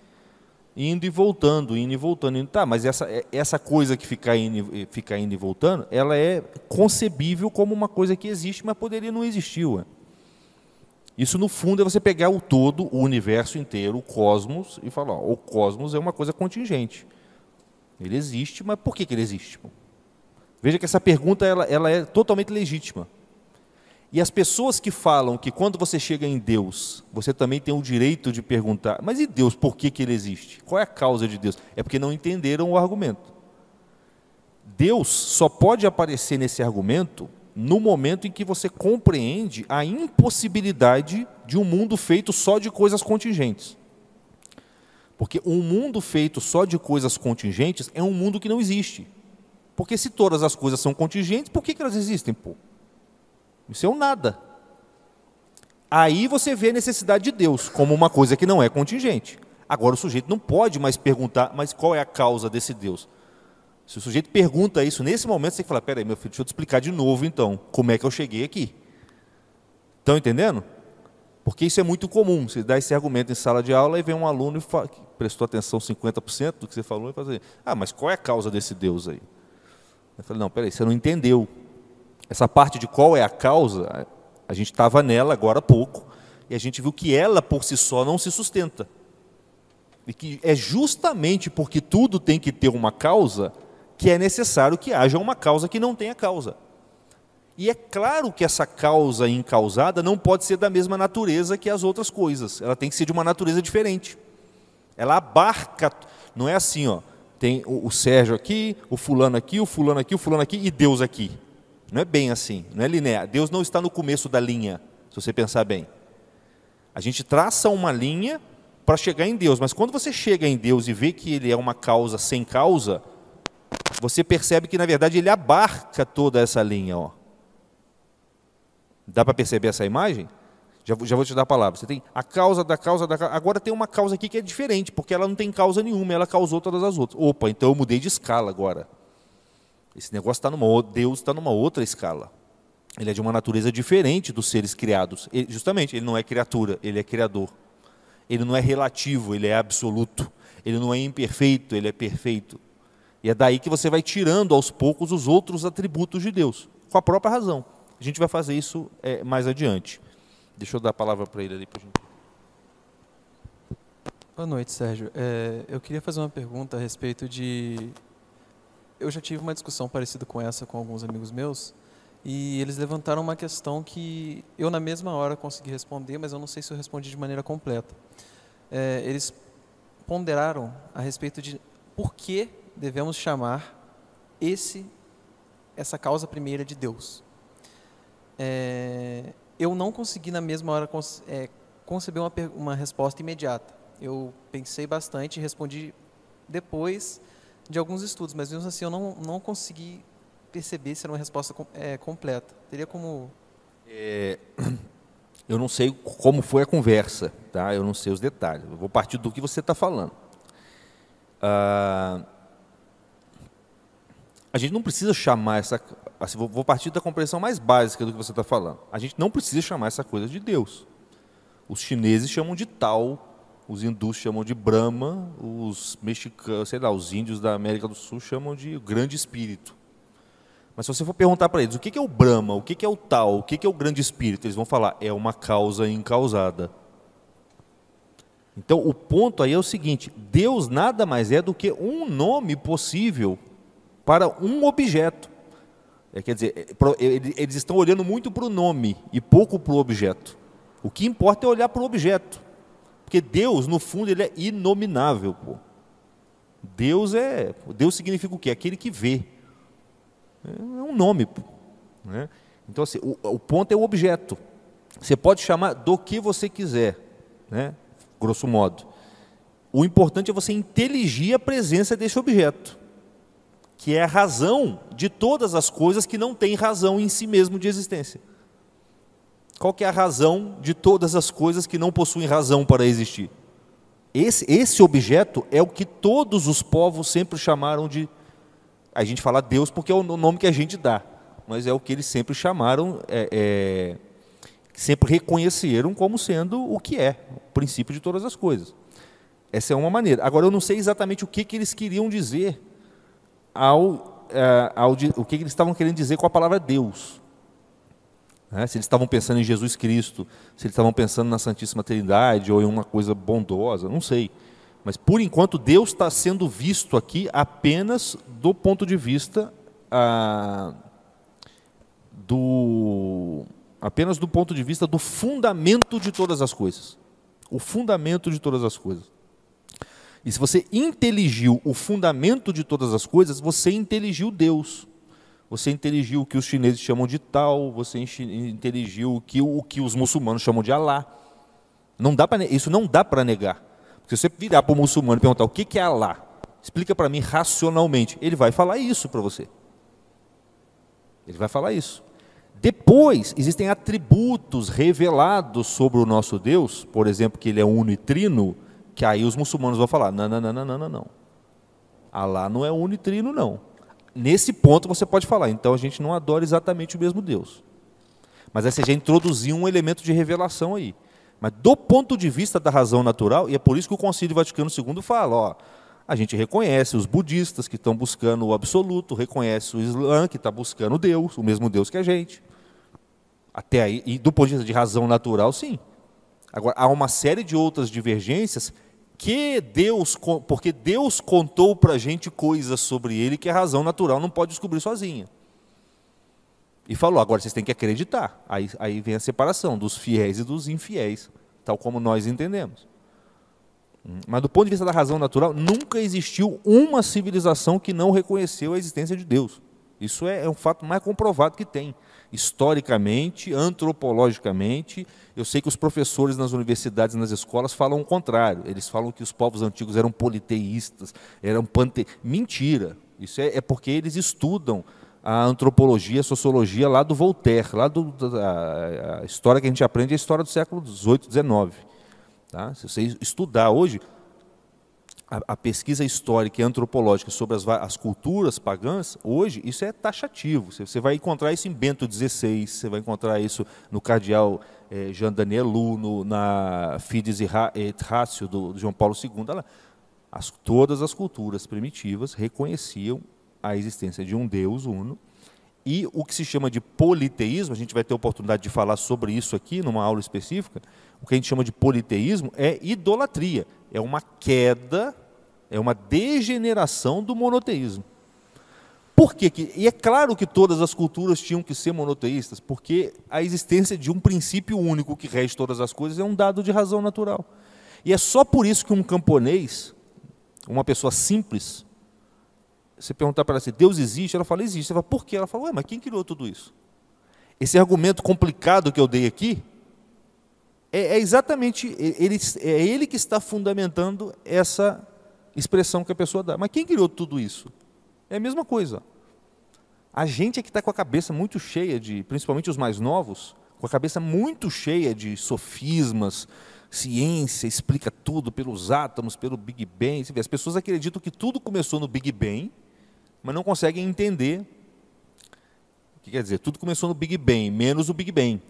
indo e voltando, indo e voltando. Indo, tá, mas essa, é, essa coisa que fica indo, fica indo e voltando, ela é concebível como uma coisa que existe, mas poderia não existir. Ué. Isso, no fundo, é você pegar o todo, o universo inteiro, o cosmos, e falar: ó, o cosmos é uma coisa contingente. Ele existe, mas por que, que ele existe? Veja que essa pergunta ela, ela é totalmente legítima. E as pessoas que falam que quando você chega em Deus, você também tem o direito de perguntar: mas e Deus, por que, que ele existe? Qual é a causa de Deus? É porque não entenderam o argumento. Deus só pode aparecer nesse argumento no momento em que você compreende a impossibilidade de um mundo feito só de coisas contingentes. Porque um mundo feito só de coisas contingentes é um mundo que não existe. Porque se todas as coisas são contingentes, por que, que elas existem? Pô? Isso é um nada. Aí você vê a necessidade de Deus como uma coisa que não é contingente. Agora o sujeito não pode mais perguntar, mas qual é a causa desse Deus? Se o sujeito pergunta isso nesse momento, você tem que falar: peraí, meu filho, deixa eu te explicar de novo então, como é que eu cheguei aqui. Estão entendendo? Porque isso é muito comum. Você dá esse argumento em sala de aula e vem um aluno e fala, que prestou atenção 50% do que você falou e fala assim: ah, mas qual é a causa desse Deus aí? Eu falei: não, peraí, você não entendeu. Essa parte de qual é a causa, a gente estava nela agora há pouco, e a gente viu que ela por si só não se sustenta. E que é justamente porque tudo tem que ter uma causa que é necessário que haja uma causa que não tenha causa. E é claro que essa causa incausada não pode ser da mesma natureza que as outras coisas. Ela tem que ser de uma natureza diferente. Ela abarca. Não é assim, ó. Tem o, o Sérgio aqui, o fulano aqui, o fulano aqui, o fulano aqui e Deus aqui. Não é bem assim, não é linear. Deus não está no começo da linha, se você pensar bem. A gente traça uma linha para chegar em Deus, mas quando você chega em Deus e vê que ele é uma causa sem causa, você percebe que na verdade ele abarca toda essa linha, ó. Dá para perceber essa imagem? Já, já, vou te dar a palavra. Você tem a causa da causa da causa. Agora tem uma causa aqui que é diferente, porque ela não tem causa nenhuma, ela causou todas as outras. Opa, então eu mudei de escala agora. Esse negócio está numa Deus está numa outra escala. Ele é de uma natureza diferente dos seres criados. Ele, justamente, ele não é criatura, ele é criador. Ele não é relativo, ele é absoluto. Ele não é imperfeito, ele é perfeito. E é daí que você vai tirando aos poucos os outros atributos de Deus, com a própria razão. A gente vai fazer isso é, mais adiante. Deixa eu dar a palavra para ele ali. Pra gente. Boa noite, Sérgio. É, eu queria fazer uma pergunta a respeito de eu já tive uma discussão parecida com essa com alguns amigos meus, e eles levantaram uma questão que eu, na mesma hora, consegui responder, mas eu não sei se eu respondi de maneira completa. É, eles ponderaram a respeito de por que devemos chamar esse essa causa primeira de Deus. É, eu não consegui, na mesma hora, é, conceber uma, uma resposta imediata. Eu pensei bastante e respondi depois de alguns estudos, mas mesmo assim eu não, não consegui perceber se era uma resposta é, completa. Teria como. É, <clears throat> eu não sei como foi a conversa, tá? eu não sei os detalhes. Eu vou partir do que você está falando. Ah, a gente não precisa chamar essa. Assim, vou partir da compreensão mais básica do que você está falando. A gente não precisa chamar essa coisa de Deus. Os chineses chamam de tal os hindus chamam de Brahma, os mexicanos, sei lá, os índios da América do Sul chamam de grande espírito. Mas se você for perguntar para eles o que é o Brahma, o que é o tal, o que é o grande espírito, eles vão falar, é uma causa incausada. Então o ponto aí é o seguinte: Deus nada mais é do que um nome possível para um objeto. É, quer dizer, é, é, eles estão olhando muito para o nome e pouco para o objeto. O que importa é olhar para o objeto. Porque Deus, no fundo, ele é inominável, pô. Deus é, Deus significa o quê? Aquele que vê. É um nome, pô. Né? Então, assim, o, o ponto é o objeto. Você pode chamar do que você quiser, né? grosso modo. O importante é você inteligir a presença desse objeto, que é a razão de todas as coisas que não têm razão em si mesmo de existência. Qual que é a razão de todas as coisas que não possuem razão para existir? Esse, esse objeto é o que todos os povos sempre chamaram de. A gente fala Deus porque é o nome que a gente dá, mas é o que eles sempre chamaram, é, é, sempre reconheceram como sendo o que é, o princípio de todas as coisas. Essa é uma maneira. Agora, eu não sei exatamente o que, que eles queriam dizer ao, é, ao o que, que eles estavam querendo dizer com a palavra Deus. Né? Se eles estavam pensando em Jesus Cristo, se eles estavam pensando na Santíssima Trindade ou em uma coisa bondosa, não sei. Mas por enquanto Deus está sendo visto aqui apenas do ponto de vista ah, do apenas do ponto de vista do fundamento de todas as coisas. O fundamento de todas as coisas. E se você inteligiu o fundamento de todas as coisas, você inteligiu Deus você inteligiu o que os chineses chamam de tal, você inteligiu o que, o que os muçulmanos chamam de Alá. Não dá para isso não dá para negar. Porque se você virar para o muçulmano e perguntar o que, que é Alá, explica para mim racionalmente, ele vai falar isso para você. Ele vai falar isso. Depois, existem atributos revelados sobre o nosso Deus, por exemplo, que ele é uno e trino, que aí os muçulmanos vão falar: não, não, não, não, não, não. Alá não é uno e trino, não nesse ponto você pode falar, então a gente não adora exatamente o mesmo Deus. Mas é essa já introduziu um elemento de revelação aí. Mas do ponto de vista da razão natural, e é por isso que o Concílio Vaticano II fala, ó, a gente reconhece os budistas que estão buscando o absoluto, reconhece o Islã que está buscando Deus, o mesmo Deus que a gente. Até aí, e do ponto de vista de razão natural, sim. Agora, há uma série de outras divergências que Deus, porque Deus contou para a gente coisas sobre ele que a razão natural não pode descobrir sozinha. E falou: agora vocês têm que acreditar. Aí, aí vem a separação dos fiéis e dos infiéis, tal como nós entendemos. Hum, mas do ponto de vista da razão natural, nunca existiu uma civilização que não reconheceu a existência de Deus. Isso é, é um fato mais comprovado que tem. Historicamente, antropologicamente, eu sei que os professores nas universidades e nas escolas falam o contrário. Eles falam que os povos antigos eram politeístas, eram pante... Mentira. Isso é, é porque eles estudam a antropologia, a sociologia lá do Voltaire, lá do, da, a história que a gente aprende é a história do século XVIII, XIX. Tá? Se você estudar hoje, a, a pesquisa histórica e antropológica sobre as, as, culturas pagãs, hoje, isso é taxativo. Você, você, vai encontrar isso em Bento XVI, você vai encontrar isso no cardeal eh, Jean Danelu, no, na Fides et Ratio do, do João Paulo II. Lá. As, todas as culturas primitivas reconheciam a existência de um Deus uno, e o que se chama de politeísmo, a gente vai ter oportunidade de falar sobre isso aqui numa aula específica, o que a gente chama de politeísmo é idolatria, é uma queda é uma degeneração do monoteísmo. Por quê? E é claro que todas as culturas tinham que ser monoteístas, porque a existência de um princípio único que rege todas as coisas é um dado de razão natural. E é só por isso que um camponês, uma pessoa simples, você perguntar para ela assim, Deus existe? Ela fala, existe. Você fala, por quê? Ela fala, ué, mas quem criou tudo isso? Esse argumento complicado que eu dei aqui, é, é exatamente, ele, é ele que está fundamentando essa expressão que a pessoa dá. Mas quem criou tudo isso? É a mesma coisa. A gente é que está com a cabeça muito cheia de, principalmente os mais novos, com a cabeça muito cheia de sofismas, ciência explica tudo pelos átomos, pelo Big Bang. As pessoas acreditam que tudo começou no Big Bang, mas não conseguem entender. O que quer dizer? Tudo começou no Big Bang, menos o Big Bang.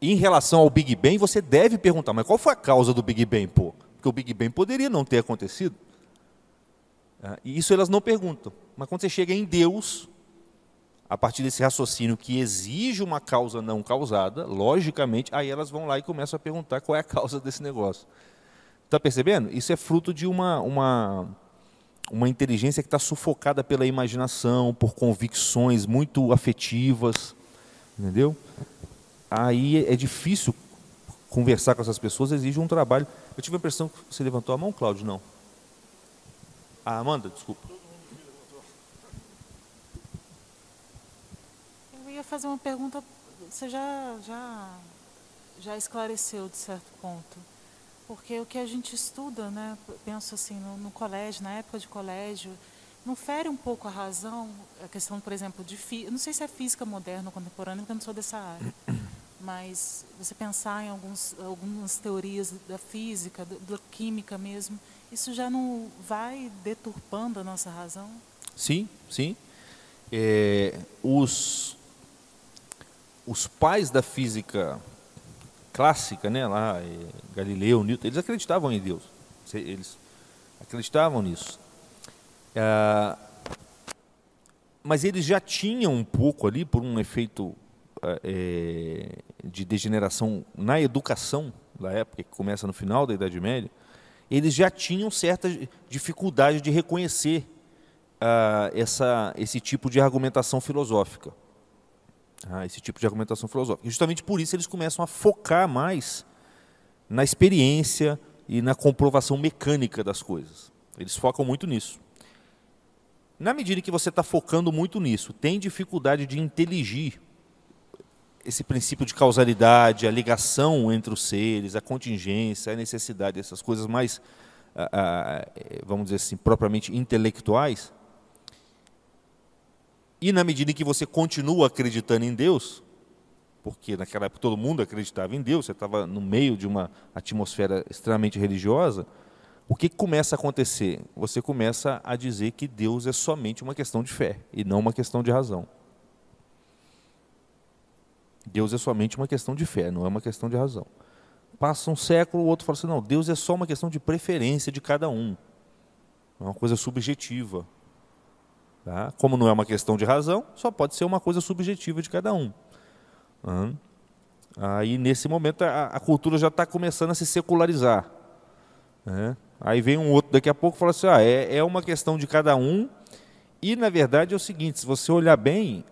Em relação ao Big Bang, você deve perguntar, mas qual foi a causa do Big Bang, pô? Porque o Big Bang poderia não ter acontecido. Ah, e isso elas não perguntam. Mas quando você chega em Deus, a partir desse raciocínio que exige uma causa não causada, logicamente, aí elas vão lá e começam a perguntar qual é a causa desse negócio. Está percebendo? Isso é fruto de uma, uma, uma inteligência que está sufocada pela imaginação, por convicções muito afetivas, entendeu? Aí é difícil conversar com essas pessoas exige um trabalho. Eu tive a impressão que você levantou a mão, Cláudio, não. A ah, Amanda, desculpa. Eu ia fazer uma pergunta, você já, já, já esclareceu de certo ponto. Porque o que a gente estuda, né, penso assim, no, no colégio, na época de colégio, não fere um pouco a razão, a questão, por exemplo, de. Não sei se é física moderna ou contemporânea, porque eu não sou dessa área mas você pensar em alguns, algumas teorias da física, da, química mesmo, isso já não vai deturpando a nossa razão? Sim, sim. É, os, os pais da física clássica, né, lá, é, Galileu, Newton, eles acreditavam em Deus. Eles acreditavam nisso. Ah, mas eles já tinham um pouco ali, por um efeito é, de degeneração na educação da época, que começa no final da Idade Média, eles já tinham certa dificuldade de reconhecer ah, essa, esse tipo de argumentação filosófica. Ah, esse tipo de argumentação filosófica. E justamente por isso eles começam a focar mais na experiência e na comprovação mecânica das coisas. Eles focam muito nisso. Na medida que você está focando muito nisso, tem dificuldade de inteligir esse princípio de causalidade, a ligação entre os seres, a contingência, a necessidade, essas coisas mais, ah, ah, eh, vamos dizer assim, propriamente intelectuais. E na medida em que você continua acreditando em Deus, porque naquela época todo mundo acreditava em Deus, você estava no meio de uma atmosfera extremamente religiosa, o que começa a acontecer? Você começa a dizer que Deus é somente uma questão de fé e não uma questão de razão. Deus é somente uma questão de fé, não é uma questão de razão. Passa um século, o outro fala assim: não, Deus é só uma questão de preferência de cada um. É uma coisa subjetiva. Tá? Como não é uma questão de razão, só pode ser uma coisa subjetiva de cada um. Uhum. Aí, nesse momento, a, a cultura já está começando a se secularizar. Né? Aí vem um outro daqui a pouco e fala assim: ah, é, é uma questão de cada um. E, na verdade, é o seguinte: se você olhar bem,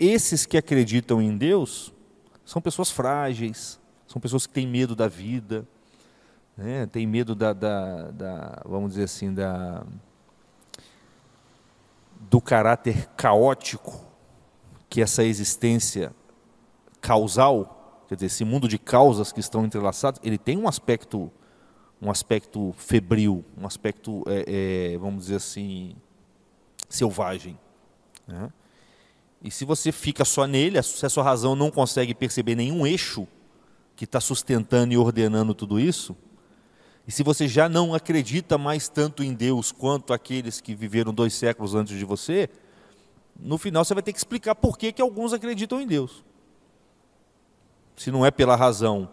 esses que acreditam em Deus são pessoas frágeis, são pessoas que têm medo da vida, né? têm medo da, da, da, vamos dizer assim, da, do caráter caótico que essa existência causal, quer dizer, esse mundo de causas que estão entrelaçadas, ele tem um aspecto, um aspecto febril, um aspecto, é, é, vamos dizer assim, selvagem. Né? E se você fica só nele, se a sua razão não consegue perceber nenhum eixo que está sustentando e ordenando tudo isso, e se você já não acredita mais tanto em Deus quanto aqueles que viveram dois séculos antes de você, no final você vai ter que explicar por que, que alguns acreditam em Deus. Se não é pela razão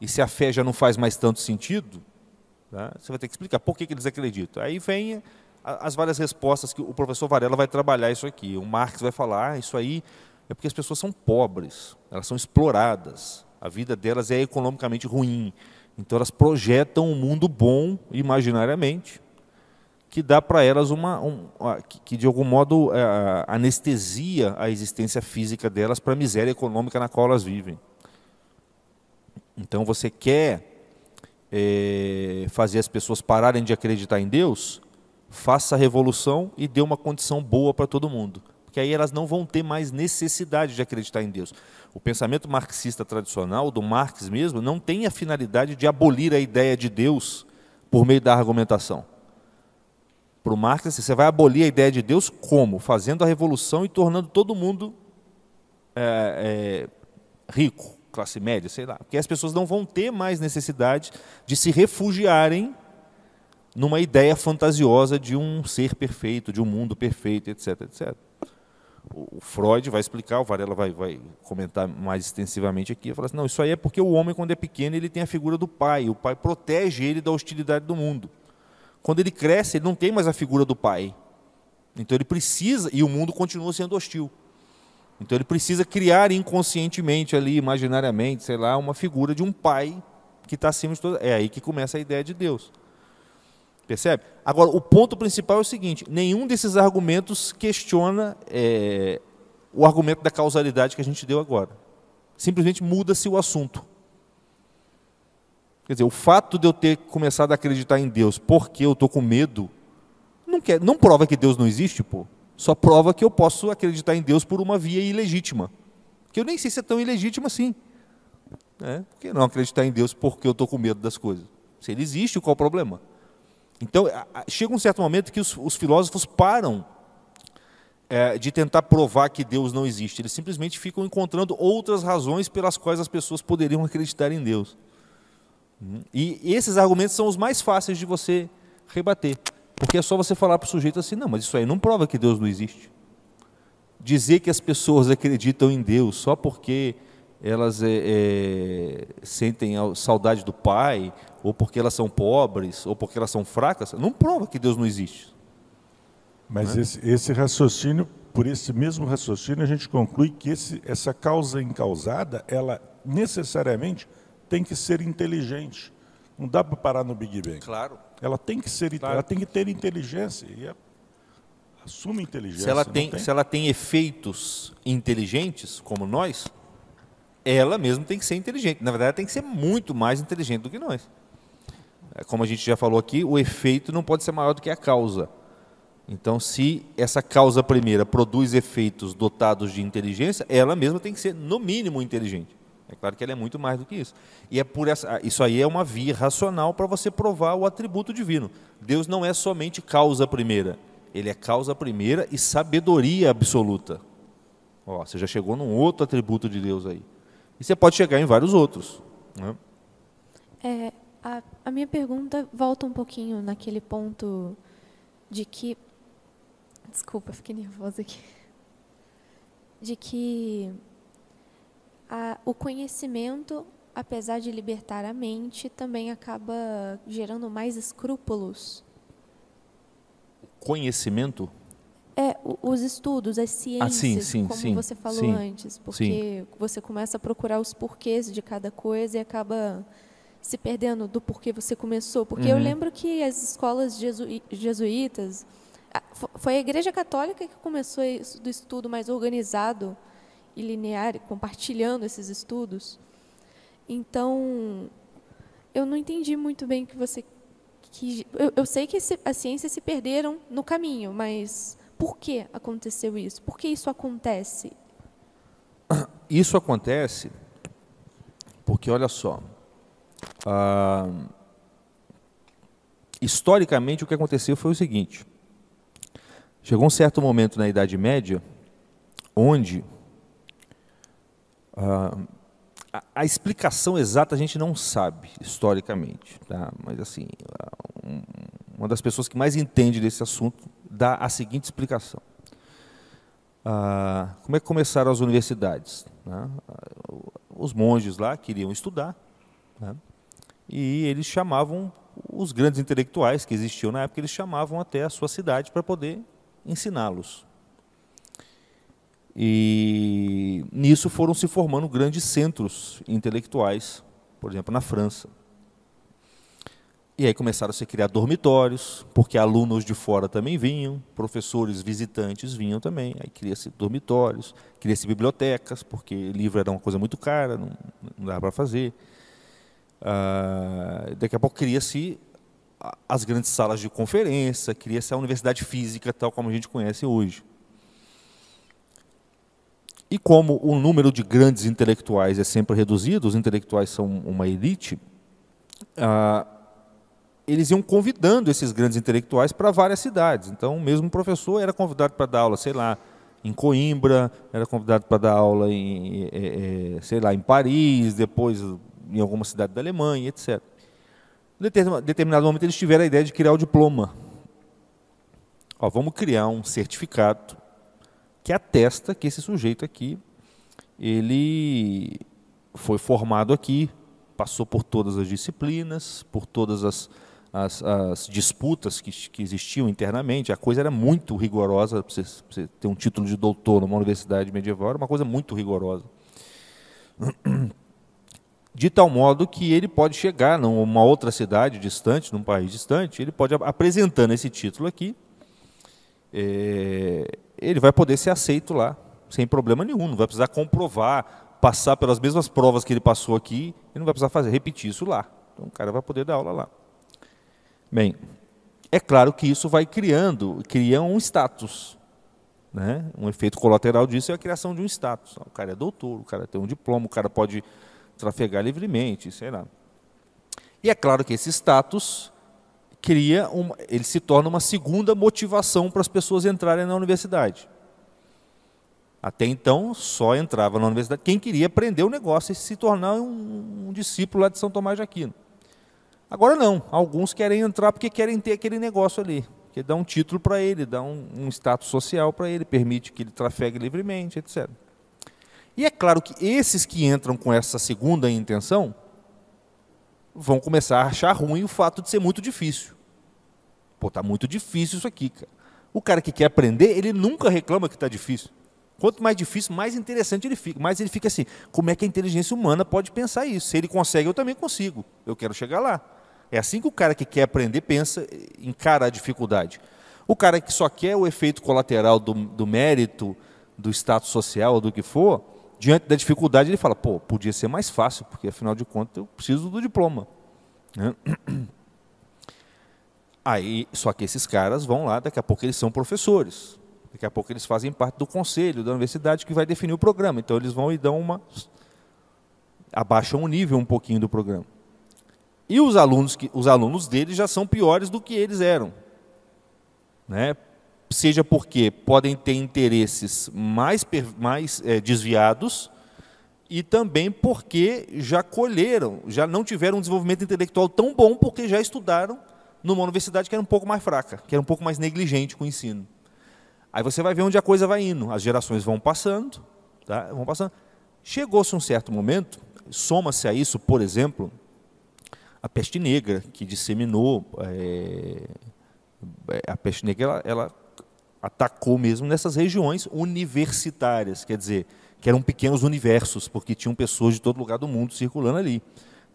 e se a fé já não faz mais tanto sentido, tá? você vai ter que explicar por que, que eles acreditam. Aí vem as várias respostas que o professor Varela vai trabalhar isso aqui. O Marx vai falar, ah, isso aí é porque as pessoas são pobres, elas são exploradas, a vida delas é economicamente ruim. Então elas projetam um mundo bom imaginariamente, que dá para elas uma, um, que de algum modo é, anestesia a existência física delas para a miséria econômica na qual elas vivem. Então você quer é, fazer as pessoas pararem de acreditar em Deus? faça a revolução e dê uma condição boa para todo mundo. Porque aí elas não vão ter mais necessidade de acreditar em Deus. O pensamento marxista tradicional, do Marx mesmo, não tem a finalidade de abolir a ideia de Deus por meio da argumentação. Para o Marx, assim, você vai abolir a ideia de Deus como? Fazendo a revolução e tornando todo mundo é, é, rico, classe média, sei lá. Porque as pessoas não vão ter mais necessidade de se refugiarem numa ideia fantasiosa de um ser perfeito, de um mundo perfeito, etc, etc. O Freud vai explicar, o Varela vai, vai comentar mais extensivamente aqui, falar assim, não, isso aí é porque o homem, quando é pequeno, ele tem a figura do pai, o pai protege ele da hostilidade do mundo. Quando ele cresce, ele não tem mais a figura do pai. Então ele precisa, e o mundo continua sendo hostil. Então ele precisa criar inconscientemente ali, imaginariamente, sei lá, uma figura de um pai que está acima de todos. É aí que começa a ideia de Deus. Percebe? Agora, o ponto principal é o seguinte: nenhum desses argumentos questiona é, o argumento da causalidade que a gente deu agora. Simplesmente muda-se o assunto. Quer dizer, o fato de eu ter começado a acreditar em Deus porque eu estou com medo, não, quer, não prova que Deus não existe, pô. Só prova que eu posso acreditar em Deus por uma via ilegítima. Que eu nem sei se é tão ilegítima assim. né por que não acreditar em Deus porque eu estou com medo das coisas? Se ele existe, qual o problema? Então, chega um certo momento que os, os filósofos param é, de tentar provar que Deus não existe. Eles simplesmente ficam encontrando outras razões pelas quais as pessoas poderiam acreditar em Deus. Hum? E esses argumentos são os mais fáceis de você rebater. Porque é só você falar para o sujeito assim: não, mas isso aí não prova que Deus não existe. Dizer que as pessoas acreditam em Deus só porque elas é, é sentem saudade do pai, ou porque elas são pobres, ou porque elas são fracas, não prova que Deus não existe. Mas né? esse, esse, raciocínio, por esse mesmo raciocínio, a gente conclui que esse, essa causa encausada, ela necessariamente tem que ser inteligente. Não dá para parar no Big Bang. Claro. Ela tem que ser, claro. ela tem que ter inteligência e é, assume inteligência. Se ela tem, tem, se ela tem efeitos inteligentes como nós, ela mesma tem que ser inteligente. Na verdade, ela tem que ser muito mais inteligente do que nós. É, como a gente já falou aqui, o efeito não pode ser maior do que a causa. Então, se essa causa primeira produz efeitos dotados de inteligência, ela mesma tem que ser, no mínimo, inteligente. É claro que ela é muito mais do que isso. E é por essa, ah, isso aí é uma via racional para você provar o atributo divino. Deus não é somente causa primeira. Ele é causa primeira e sabedoria absoluta. Ó, você já chegou num outro atributo de Deus aí. E você pode chegar em vários outros. Né? É, a, a minha pergunta volta um pouquinho naquele ponto de que. Desculpa, fiquei nervosa aqui. De que a, o conhecimento, apesar de libertar a mente, também acaba gerando mais escrúpulos. Conhecimento? É, os estudos, as ciências, ah, sim, sim, como sim, você falou antes, porque você começa a procurar os porquês de cada coisa e acaba se perdendo do porquê você começou. Porque uhum. eu lembro que as escolas jesu, jesuítas, foi a Igreja Católica que começou isso do estudo mais organizado e linear, compartilhando esses estudos. Então, eu não entendi muito bem que você que eu, eu sei que a ciência se perderam no caminho, mas por que aconteceu isso? Por que isso acontece? <clears throat> Isso acontece porque, olha só, ah, historicamente o que aconteceu foi o seguinte: chegou um certo momento na Idade Média onde ah, a, a, explicação exata a gente não sabe historicamente, tá? mas assim, ah, uma das pessoas que mais entende desse assunto dá a seguinte explicação. Ah, como é que começaram as universidades? Né? Os monges lá queriam estudar, né? e eles chamavam os grandes intelectuais que existiam na época, eles chamavam até a sua cidade para poder ensiná-los. E nisso foram se formando grandes centros intelectuais, por exemplo, na França. E aí começaram a se criar dormitórios, porque alunos de fora também vinham, professores visitantes vinham também. Aí cria-se dormitórios, cria-se bibliotecas, porque livro era uma coisa muito cara, não, não dava para fazer. Ah, daqui a pouco cria-se as grandes salas de conferência, cria-se a universidade física, tal como a gente conhece hoje. E como o número de grandes intelectuais é sempre reduzido, os intelectuais são uma elite, ah, eles iam convidando esses grandes intelectuais para várias cidades. Então, o mesmo professor era convidado para dar aula, sei lá, em Coimbra, era convidado para dar aula em, é, é, é, sei lá, em Paris, depois em alguma cidade da Alemanha, etc. Em determinado momento, eles tiveram a ideia de criar o diploma. Ó, vamos criar um certificado que atesta que esse sujeito aqui, ele foi formado aqui, passou por todas as disciplinas, por todas as as, as disputas que, que, existiam internamente, a coisa era muito rigorosa, para você, você, ter um título de doutor numa universidade medieval, era uma coisa muito rigorosa. De tal modo que ele pode chegar numa outra cidade distante, num país distante, ele pode, apresentando esse título aqui, é, ele vai poder ser aceito lá, sem problema nenhum, não vai precisar comprovar, passar pelas mesmas provas que ele passou aqui, ele não vai precisar fazer, repetir isso lá. Então o cara vai poder dar aula lá. Bem, é claro que isso vai criando, cria um status. Né? Um efeito colateral disso é a criação de um status. Ah, o cara é doutor, o cara tem um diploma, o cara pode trafegar livremente, sei lá. E é claro que esse status cria uma, ele se torna uma segunda motivação para as pessoas entrarem na universidade. Até então, só entrava na universidade quem queria aprender o negócio e se tornar um, um discípulo lá de São Tomás de Aquino. Agora não, alguns querem entrar porque querem ter aquele negócio ali, que dá um título para ele, dá um, um status social para ele, permite que ele trafegue livremente, etc. E é claro que esses que entram com essa segunda intenção vão começar a achar ruim o fato de ser muito difícil. Pô, tá muito difícil isso aqui, cara. O cara que quer aprender, ele nunca reclama que está difícil. Quanto mais difícil, mais interessante ele fica. Mais ele fica assim: como é que a inteligência humana pode pensar isso? Se ele consegue, eu também consigo. Eu quero chegar lá. É assim que o cara que quer aprender pensa, encara a dificuldade. O cara que só quer o efeito colateral do, do mérito, do status social, do que for, diante da dificuldade ele fala, pô, podia ser mais fácil, porque afinal de contas eu preciso do diploma. Né? <clears throat> Aí, só que esses caras vão lá, daqui a pouco eles são professores. Daqui a pouco eles fazem parte do conselho da universidade que vai definir o programa. Então eles vão e dão uma abaixam o nível um pouquinho do programa. E os alunos, que, os alunos deles já são piores do que eles eram. Né? Seja porque podem ter interesses mais, mais é, desviados e também porque já colheram, já não tiveram um desenvolvimento intelectual tão bom porque já estudaram numa universidade que era um pouco mais fraca, que era um pouco mais negligente com o ensino. Aí você vai ver onde a coisa vai indo. As gerações vão passando, tá? vão passando. Chegou-se um certo momento, soma-se a isso, por exemplo, a peste negra, que disseminou. É, é, a peste negra ela, ela, atacou mesmo nessas regiões universitárias, quer dizer, que eram pequenos universos, porque tinham pessoas de todo lugar do mundo circulando ali.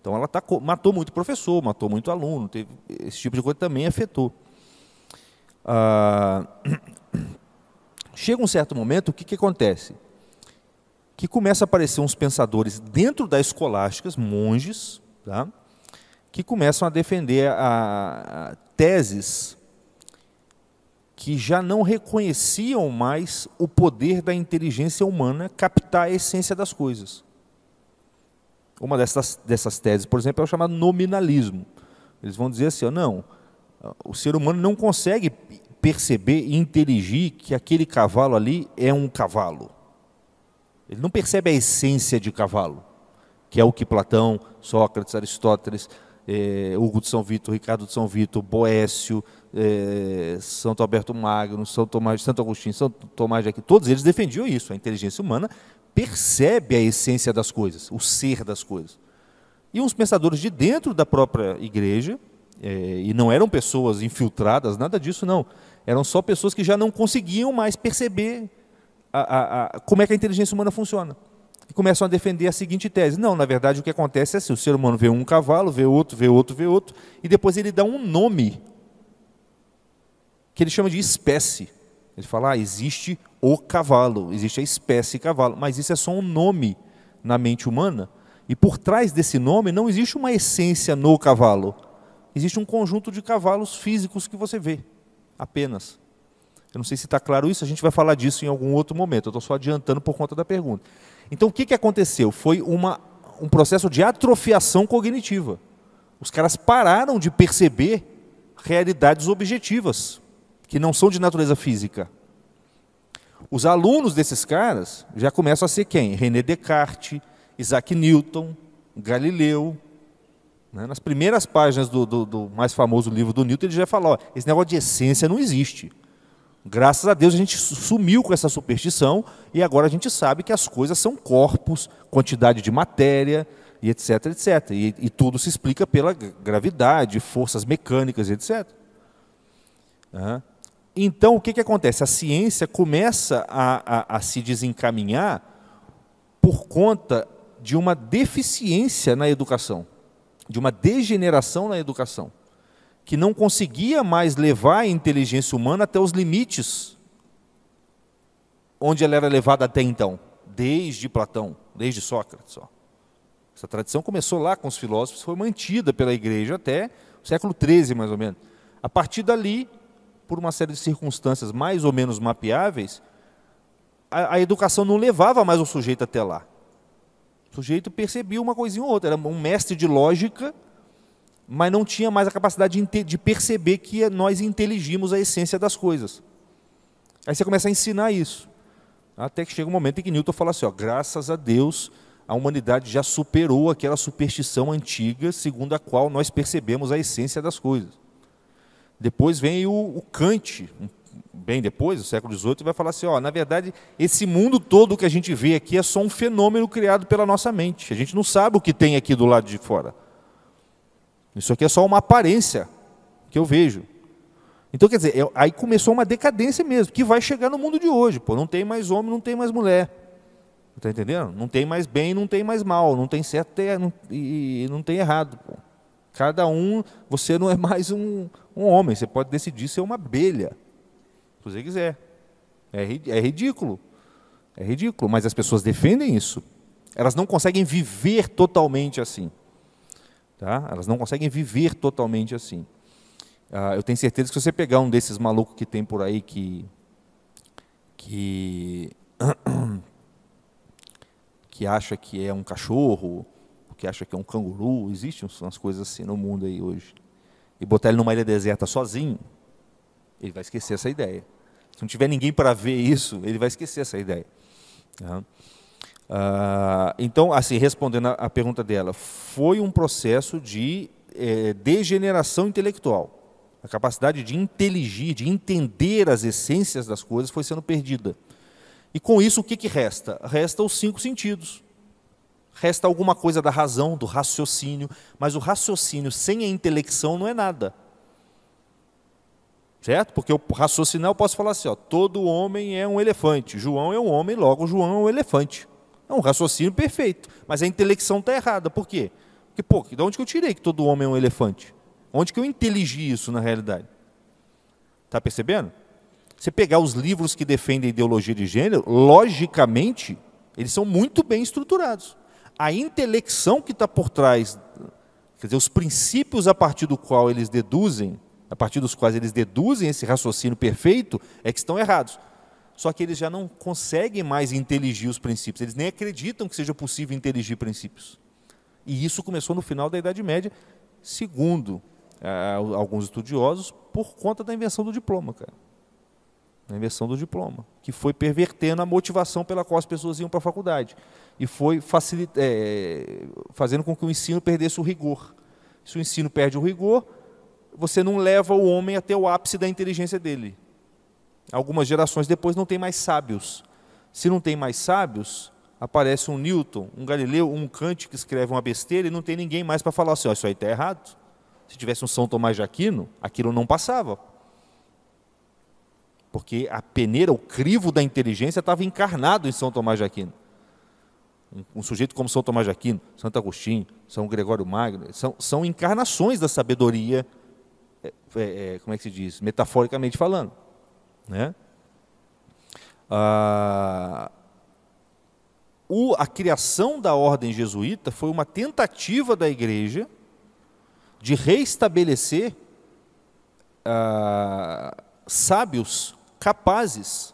Então ela atacou, matou muito professor, matou muito aluno, teve, esse tipo de coisa também afetou. Ah, <coughs> chega um certo momento, o que, que acontece? Que começa a aparecer uns pensadores dentro da escolásticas, monges, tá? que começam a defender a, a teses que já não reconheciam mais o poder da inteligência humana captar a essência das coisas. Uma dessas, dessas teses, por exemplo, é o chamado nominalismo. Eles vão dizer assim: ó, não, o ser humano não consegue perceber e inteligir que aquele cavalo ali é um cavalo. Ele não percebe a essência de cavalo, que é o que Platão, Sócrates, Aristóteles, é, Hugo de São Vitor, Ricardo de São Vitor, Boécio, é, Santo Alberto Magno, São Tomás, Santo Agostinho, São Tomás de Aquino, todos eles defendiam isso. A inteligência humana percebe a essência das coisas, o ser das coisas. E uns pensadores de dentro da própria igreja, é, e não eram pessoas infiltradas, nada disso não, eram só pessoas que já não conseguiam mais perceber a, a, a, como é que a inteligência humana funciona e começam a defender a seguinte tese. Não, na verdade o que acontece é assim, o ser humano vê um cavalo, vê outro, vê outro, vê outro, e depois ele dá um nome, que ele chama de espécie. Ele fala, ah, existe o cavalo, existe a espécie cavalo, mas isso é só um nome na mente humana, e por trás desse nome não existe uma essência no cavalo, existe um conjunto de cavalos físicos que você vê, apenas. Eu não sei se está claro isso, a gente vai falar disso em algum outro momento, eu estou só adiantando por conta da pergunta. Então o que, que aconteceu? Foi uma, um processo de atrofiação cognitiva. Os caras pararam de perceber realidades objetivas, que não são de natureza física. Os alunos desses caras já começam a ser quem? René Descartes, Isaac Newton, Galileu. Né? Nas primeiras páginas do, do, do, mais famoso livro do Newton, ele já fala: esse negócio de essência não existe. Graças a Deus a gente sumiu com essa superstição e agora a gente sabe que as coisas são corpos, quantidade de matéria e etc, etc. E, e tudo se explica pela gravidade, forças mecânicas, etc. Uhum. Então o que, que acontece? A ciência começa a, a, a se desencaminhar por conta de uma deficiência na educação, de uma degeneração na educação que não conseguia mais levar a inteligência humana até os limites onde ela era levada até então, desde Platão, desde Sócrates. Essa tradição começou lá com os filósofos, foi mantida pela igreja até o século XIII, mais ou menos. A partir dali, por uma série de circunstâncias mais ou menos mapeáveis, a, a educação não levava mais o sujeito até lá. O sujeito percebia uma coisinha ou outra, era um mestre de lógica mas não tinha mais a capacidade de, de perceber que nós inteligimos a essência das coisas. Aí você começa a ensinar isso. Até que chega um momento em que Newton fala assim: ó, graças a Deus, a humanidade já superou aquela superstição antiga segundo a qual nós percebemos a essência das coisas. Depois vem o, o Kant, bem depois, no século XVIII, vai falar assim: ó, na verdade, esse mundo todo que a gente vê aqui é só um fenômeno criado pela nossa mente. A gente não sabe o que tem aqui do lado de fora. Isso aqui é só uma aparência que eu vejo. Então, quer dizer, aí começou uma decadência mesmo, que vai chegar no mundo de hoje. Pô, não tem mais homem, não tem mais mulher. Está entendendo? Não tem mais bem, não tem mais mal, não tem certo e não tem errado. Pô. Cada um, você não é mais um, um homem, você pode decidir ser uma abelha, se você quiser. É, é ridículo. É ridículo, mas as pessoas defendem isso. Elas não conseguem viver totalmente assim. Tá? Elas não conseguem viver totalmente assim. Ah, eu tenho certeza que se você pegar um desses malucos que tem por aí que. que. <coughs> que acha que é um cachorro, que acha que é um canguru, existem umas coisas assim no mundo aí hoje. E botar ele numa ilha deserta sozinho, ele vai esquecer essa ideia. Se não tiver ninguém para ver isso, ele vai esquecer essa ideia. Uhum. Ah, então, assim, respondendo à pergunta dela, foi um processo de é, degeneração intelectual. A capacidade de inteligir, de entender as essências das coisas foi sendo perdida. E com isso, o que, que resta? Resta os cinco sentidos. Resta alguma coisa da razão, do raciocínio, mas o raciocínio sem a intelecção não é nada. Certo? Porque o raciocinar, eu posso falar assim: ó, todo homem é um elefante. João é um homem, logo João é um elefante. É um raciocínio perfeito, mas a intelecção está errada. Por quê? Porque, pô, de onde que eu tirei que todo homem é um elefante? Onde que eu inteligi isso na realidade? Está percebendo? Você pegar os livros que defendem a ideologia de gênero, logicamente, eles são muito bem estruturados. A intelecção que está por trás, quer dizer, os princípios a partir do qual eles deduzem, a partir dos quais eles deduzem esse raciocínio perfeito, é que estão errados só que eles já não conseguem mais inteligir os princípios, eles nem acreditam que seja possível inteligir princípios. E isso começou no final da Idade Média, segundo é, alguns estudiosos, por conta da invenção do diploma, cara. A invenção do diploma, que foi pervertendo a motivação pela qual as pessoas iam para a faculdade e foi é, fazendo com que o ensino perdesse o rigor. Se o ensino perde o rigor, você não leva o homem até o ápice da inteligência dele. Algumas gerações depois não tem mais sábios. Se não tem mais sábios, aparece um Newton, um Galileu, um Kant que escreve uma besteira e não tem ninguém mais para falar assim: oh, isso aí está errado. Se tivesse um São Tomás de Aquino, aquilo não passava. Porque a peneira, o crivo da inteligência estava encarnado em São Tomás de Aquino. Um, um, sujeito como São Tomás de Aquino, Santo Agostinho, São Gregório Magno, são, são encarnações da sabedoria, é, é, é como é que se diz, metaforicamente falando. Né? Ah, o, a criação da ordem jesuíta foi uma tentativa da igreja de reestabelecer ah, sábios capazes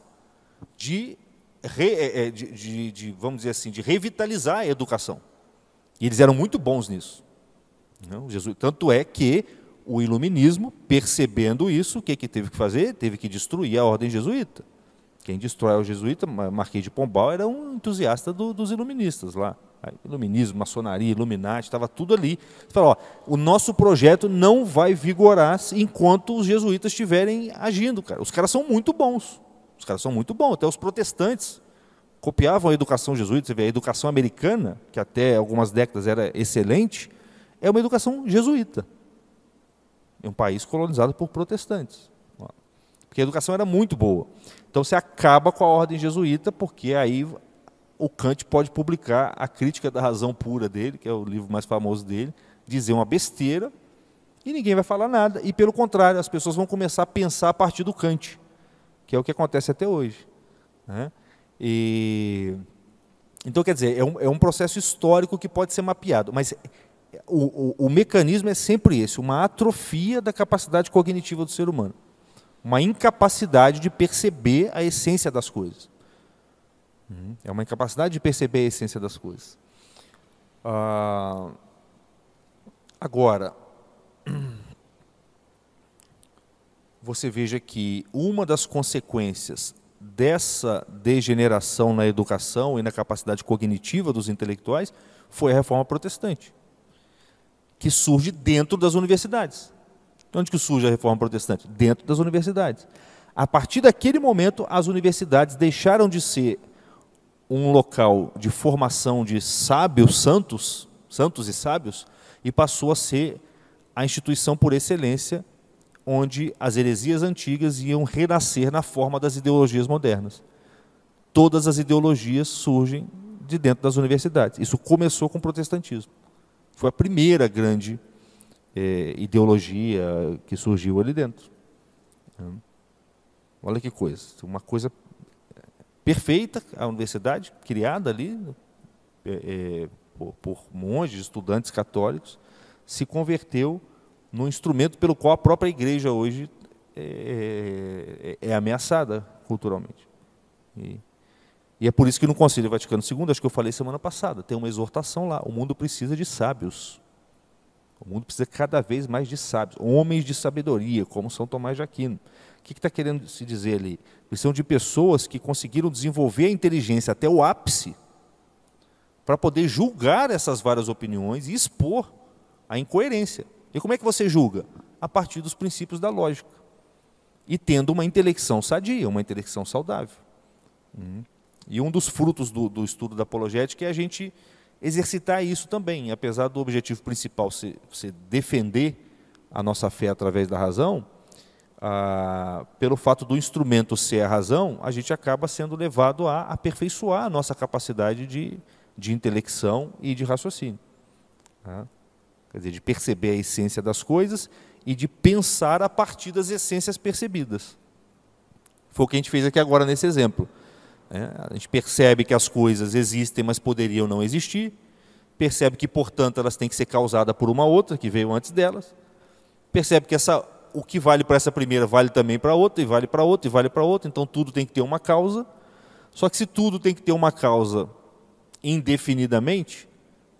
de, re, é, é, de, de, de, vamos dizer assim, de revitalizar a educação. E eles eram muito bons nisso. Não, Jesus, tanto é que o iluminismo, percebendo isso, o que, que teve que fazer? Teve que destruir a ordem jesuíta. Quem destrói o jesuíta, Marquês de Pombal, era um entusiasta do, dos iluministas lá. Iluminismo, maçonaria, iluminati, estava tudo ali. Você ó, o nosso projeto não vai vigorar enquanto os jesuítas estiverem agindo, cara. Os caras são muito bons. Os caras são muito bons, até os protestantes copiavam a educação jesuíta, você vê, a educação americana, que até algumas décadas era excelente, é uma educação jesuíta em um país colonizado por protestantes. Porque a educação era muito boa. Então você acaba com a ordem jesuíta, porque aí o Kant pode publicar a crítica da razão pura dele, que é o livro mais famoso dele, dizer uma besteira e ninguém vai falar nada. E pelo contrário, as pessoas vão começar a pensar a partir do Kant, que é o que acontece até hoje. Né? E... Então, quer dizer, é um, é um processo histórico que pode ser mapeado, mas o, o, o mecanismo é sempre esse, uma atrofia da capacidade cognitiva do ser humano. Uma incapacidade de perceber a essência das coisas. Uhum. É uma incapacidade de perceber a essência das coisas. Ah, agora, <clears throat> você veja que uma das consequências dessa degeneração na educação e na capacidade cognitiva dos intelectuais foi a reforma protestante que surge dentro das universidades. Onde que surge a reforma protestante? Dentro das universidades. A partir daquele momento, as universidades deixaram de ser um local de formação de sábios, santos, santos e sábios, e passou a ser a instituição por excelência onde as heresias antigas iam renascer na forma das ideologias modernas. Todas as ideologias surgem de dentro das universidades. Isso começou com o protestantismo. Foi a primeira grande é, ideologia que surgiu ali dentro. Hum. Olha que coisa, uma coisa perfeita, a universidade criada ali é, é, por, por monges, estudantes católicos, se converteu no instrumento pelo qual a própria igreja hoje é, é, é ameaçada culturalmente. E e é por isso que no Conselho Vaticano II, acho que eu falei semana passada, tem uma exortação lá: o mundo precisa de sábios. O mundo precisa cada vez mais de sábios, homens de sabedoria, como São Tomás de Aquino. O que está querendo se dizer ali? Precisam de pessoas que conseguiram desenvolver a inteligência até o ápice para poder julgar essas várias opiniões e expor a incoerência. E como é que você julga? A partir dos princípios da lógica. E tendo uma intelecção sadia, uma intelecção saudável. Hum. E um dos frutos do, do estudo da apologética é a gente exercitar isso também, apesar do objetivo principal ser, ser defender a nossa fé através da razão, ah, pelo fato do instrumento ser a razão, a gente acaba sendo levado a aperfeiçoar a nossa capacidade de, de intelecção e de raciocínio. Tá? Quer dizer, de perceber a essência das coisas e de pensar a partir das essências percebidas. Foi o que a gente fez aqui agora nesse exemplo. É, a gente percebe que as coisas existem, mas poderiam não existir. Percebe que, portanto, elas têm que ser causadas por uma outra, que veio antes delas. Percebe que essa, o que vale para essa primeira vale também para outra, e vale para outra, e vale para outra. Então tudo tem que ter uma causa. Só que se tudo tem que ter uma causa indefinidamente,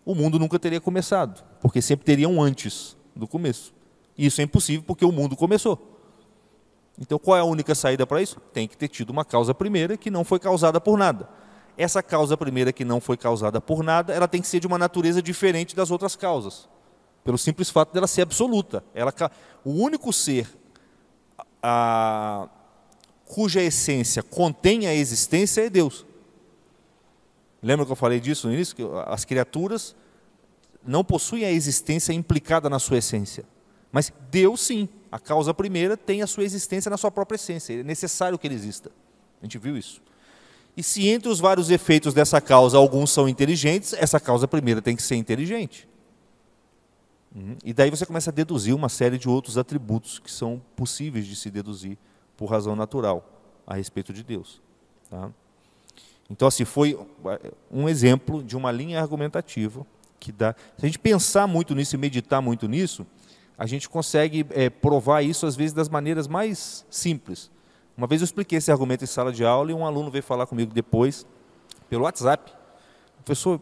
o mundo nunca teria começado, porque sempre teria um antes do começo. Isso é impossível porque o mundo começou. Então, qual é a única saída para isso? Tem que ter tido uma causa primeira que não foi causada por nada. Essa causa primeira que não foi causada por nada, ela tem que ser de uma natureza diferente das outras causas, pelo simples fato dela ser absoluta. Ela, o único ser a, cuja essência contém a existência é Deus. Lembra que eu falei disso no início? Que as criaturas não possuem a existência implicada na sua essência, mas Deus sim a causa primeira tem a sua existência na sua própria essência. É necessário que ele exista. A gente viu isso. E se entre os vários efeitos dessa causa alguns são inteligentes, essa causa primeira tem que ser inteligente. Uhum. E daí você começa a deduzir uma série de outros atributos que são possíveis de se deduzir por razão natural a respeito de Deus. Tá? Então, assim, foi um exemplo de uma linha argumentativa que dá. Se a gente pensar muito nisso e meditar muito nisso, a gente consegue é, provar isso, às vezes, das maneiras mais simples. Uma vez eu expliquei esse argumento em sala de aula e um aluno veio falar comigo depois, pelo WhatsApp. Professor,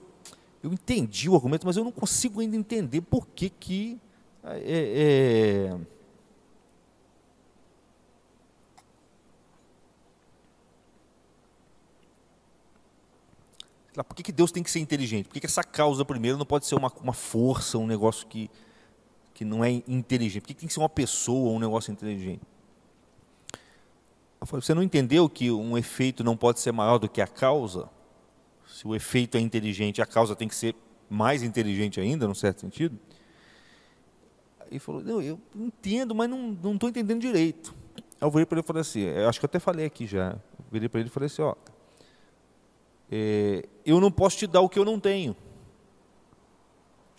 eu entendi o argumento, mas eu não consigo ainda entender por que que... É, é... Por que, que Deus tem que ser inteligente? Por que, que essa causa primeiro não pode ser uma, uma força, um negócio que que não é inteligente? Por que tem que ser uma pessoa ou um negócio inteligente? Eu falei, você não entendeu que um efeito não pode ser maior do que a causa? Se o efeito é inteligente, a causa tem que ser mais inteligente ainda, num certo sentido? Ele falou, não, eu entendo, mas não estou não entendendo direito. Eu virei para ele e falei assim, acho que eu até falei aqui já. Eu virei para ele e falei assim, ó, é, eu não posso te dar o que eu não tenho.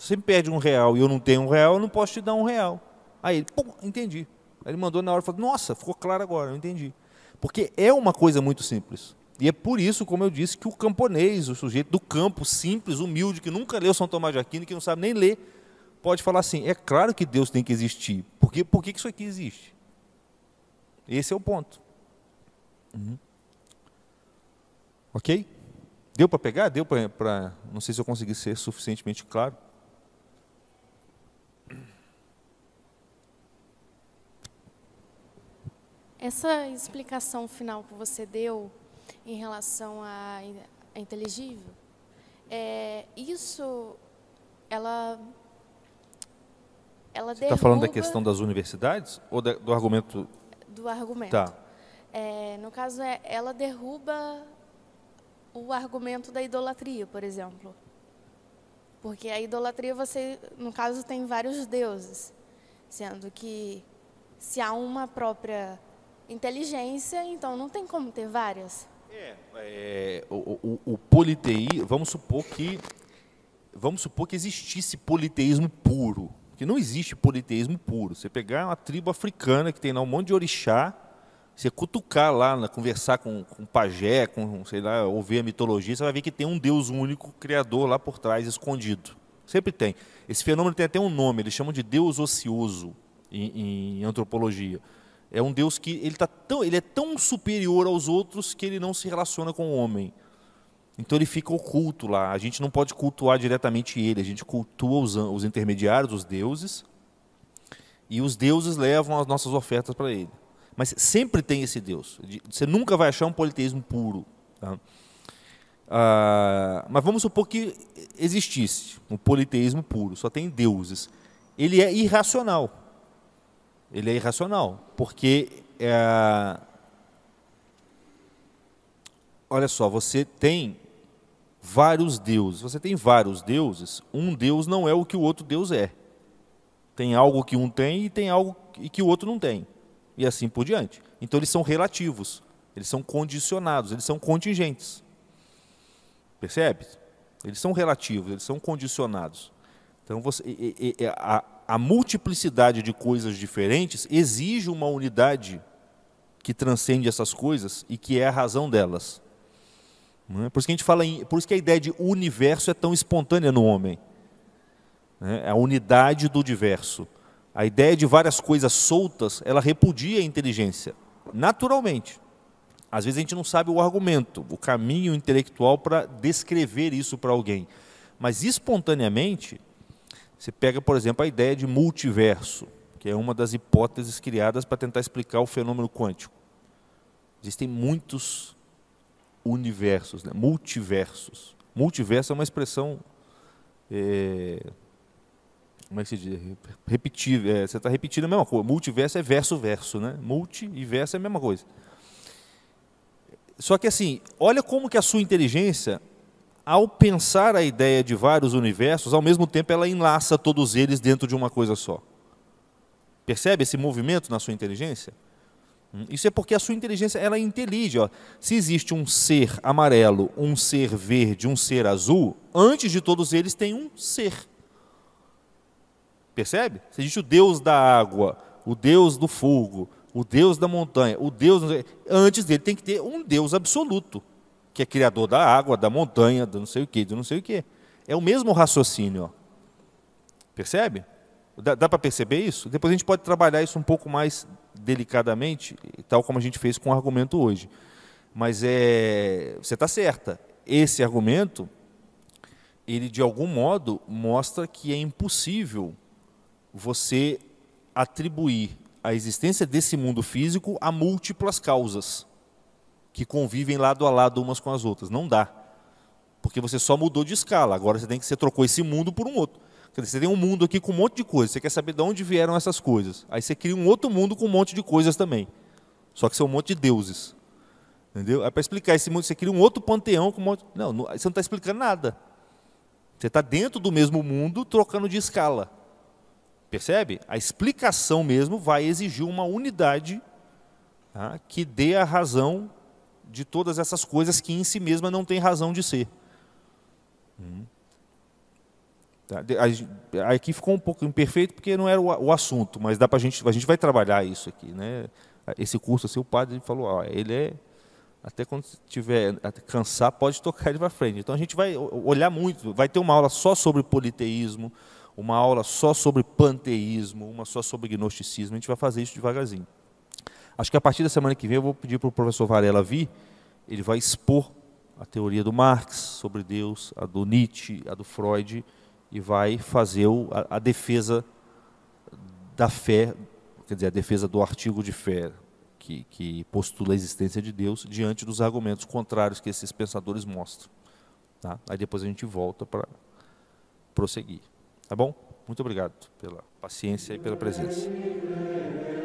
Você me perde um real e eu não tenho um real, eu não posso te dar um real. Aí ele, pum, entendi. Aí ele mandou na hora e falou: Nossa, ficou claro agora, eu entendi. Porque é uma coisa muito simples. E é por isso, como eu disse, que o camponês, o sujeito do campo simples, humilde, que nunca leu São Tomás de Aquino, que não sabe nem ler, pode falar assim: é claro que Deus tem que existir. Por, que? por que isso aqui existe? Esse é o ponto. Uhum. Ok? Deu para pegar? Deu para. Não sei se eu consegui ser suficientemente claro. Essa explicação final que você deu em relação à inteligível, é, isso, ela, ela está falando da questão das universidades ou da, do argumento? Do argumento. Tá. É, no caso, é, ela derruba o argumento da idolatria, por exemplo. Porque a idolatria, você, no caso, tem vários deuses, sendo que se há uma própria inteligência, então não tem como ter várias. É, é o, o, o vamos supor que vamos supor que existisse politeísmo puro, que não existe politeísmo puro. Você pegar uma tribo africana que tem lá um monte de orixá, você cutucar lá, né, conversar com, com pajé, com, sei lá, ouvir a mitologia, você vai ver que tem um Deus único, criador lá por trás, escondido. Sempre tem. Esse fenômeno tem até um nome, eles chamam de Deus ocioso em, em antropologia. É um Deus que ele, tá tão, ele é tão superior aos outros que ele não se relaciona com o homem. Então ele fica oculto lá. A gente não pode cultuar diretamente ele. A gente cultua os, os intermediários, os deuses. E os deuses levam as nossas ofertas para ele. Mas sempre tem esse Deus. Você nunca vai achar um politeísmo puro. Tá? Ah, mas vamos supor que existisse um politeísmo puro, só tem deuses. Ele é irracional. Ele é irracional, porque é... olha só, você tem vários deuses. Você tem vários deuses. Um deus não é o que o outro deus é. Tem algo que um tem e tem algo que o outro não tem, e assim por diante. Então eles são relativos, eles são condicionados, eles são contingentes. Percebe? Eles são relativos, eles são condicionados. Então você, e, e, a, a multiplicidade de coisas diferentes exige uma unidade que transcende essas coisas e que é a razão delas. É? Por isso que a gente fala, em, por isso que a ideia de universo é tão espontânea no homem. É? A unidade do diverso. A ideia de várias coisas soltas, ela repudia a inteligência, naturalmente. Às vezes a gente não sabe o argumento, o caminho intelectual para descrever isso para alguém. Mas espontaneamente, você pega, por exemplo, a ideia de multiverso, que é uma das hipóteses criadas para tentar explicar o fenômeno quântico. Existem muitos universos, né? multiversos. Multiverso é uma expressão. É, como é que se diz? Repetível. É, você está repetindo a mesma coisa. Multiverso é verso-verso, né? Multi e verso é a mesma coisa. Só que assim, olha como que a sua inteligência ao pensar a ideia de vários universos, ao mesmo tempo ela enlaça todos eles dentro de uma coisa só. Percebe esse movimento na sua inteligência? Hum, isso é porque a sua inteligência ela é inteligente. Ó. Se existe um ser amarelo, um ser verde, um ser azul, antes de todos eles tem um ser. Percebe? Se existe o Deus da água, o Deus do fogo, o Deus da montanha, o Deus. Antes dele tem que ter um Deus absoluto que é criador da água, da montanha, do não sei o quê, do não sei o quê. É o mesmo raciocínio. Ó. Percebe? Dá, dá para perceber isso? Depois a gente pode trabalhar isso um pouco mais delicadamente, tal como a gente fez com o argumento hoje. Mas é, você está certa. Esse argumento, ele de algum modo mostra que é impossível você atribuir a existência desse mundo físico a múltiplas causas que convivem lado a lado umas com as outras. Não dá. Porque você só mudou de escala. Agora você tem que você trocou esse mundo por um outro. Você tem um mundo aqui com um monte de coisas. Você quer saber de onde vieram essas coisas. Aí você cria um outro mundo com um monte de coisas também. Só que são um monte de deuses. Entendeu? É para explicar esse mundo. Você cria um outro panteão com um monte. Não, não você não está explicando nada. Você está dentro do mesmo mundo trocando de escala. Percebe? A explicação mesmo vai exigir uma unidade tá? que dê a razão de todas essas coisas que em si mesma não tem razão de ser. Hum. Tá, aqui ficou um pouco imperfeito porque não era o, o assunto, mas dá para gente, a gente vai trabalhar isso aqui, né? Esse curso assim, o padre falou, ó, ele é até quando tiver cansar pode tocar ele para frente. Então a gente vai olhar muito, vai ter uma aula só sobre politeísmo, uma aula só sobre panteísmo, uma só sobre gnosticismo. A gente vai fazer isso devagarzinho. Acho que a partir da semana que vem eu vou pedir para o professor Varela vir, ele vai expor a teoria do Marx sobre Deus, a do Nietzsche, a do Freud, e vai fazer a, a defesa da fé, quer dizer, a defesa do artigo de fé que, que, postula a existência de Deus diante dos argumentos contrários que esses pensadores mostram. Tá? Aí depois a gente volta para prosseguir. Tá bom? Muito obrigado pela paciência e pela presença.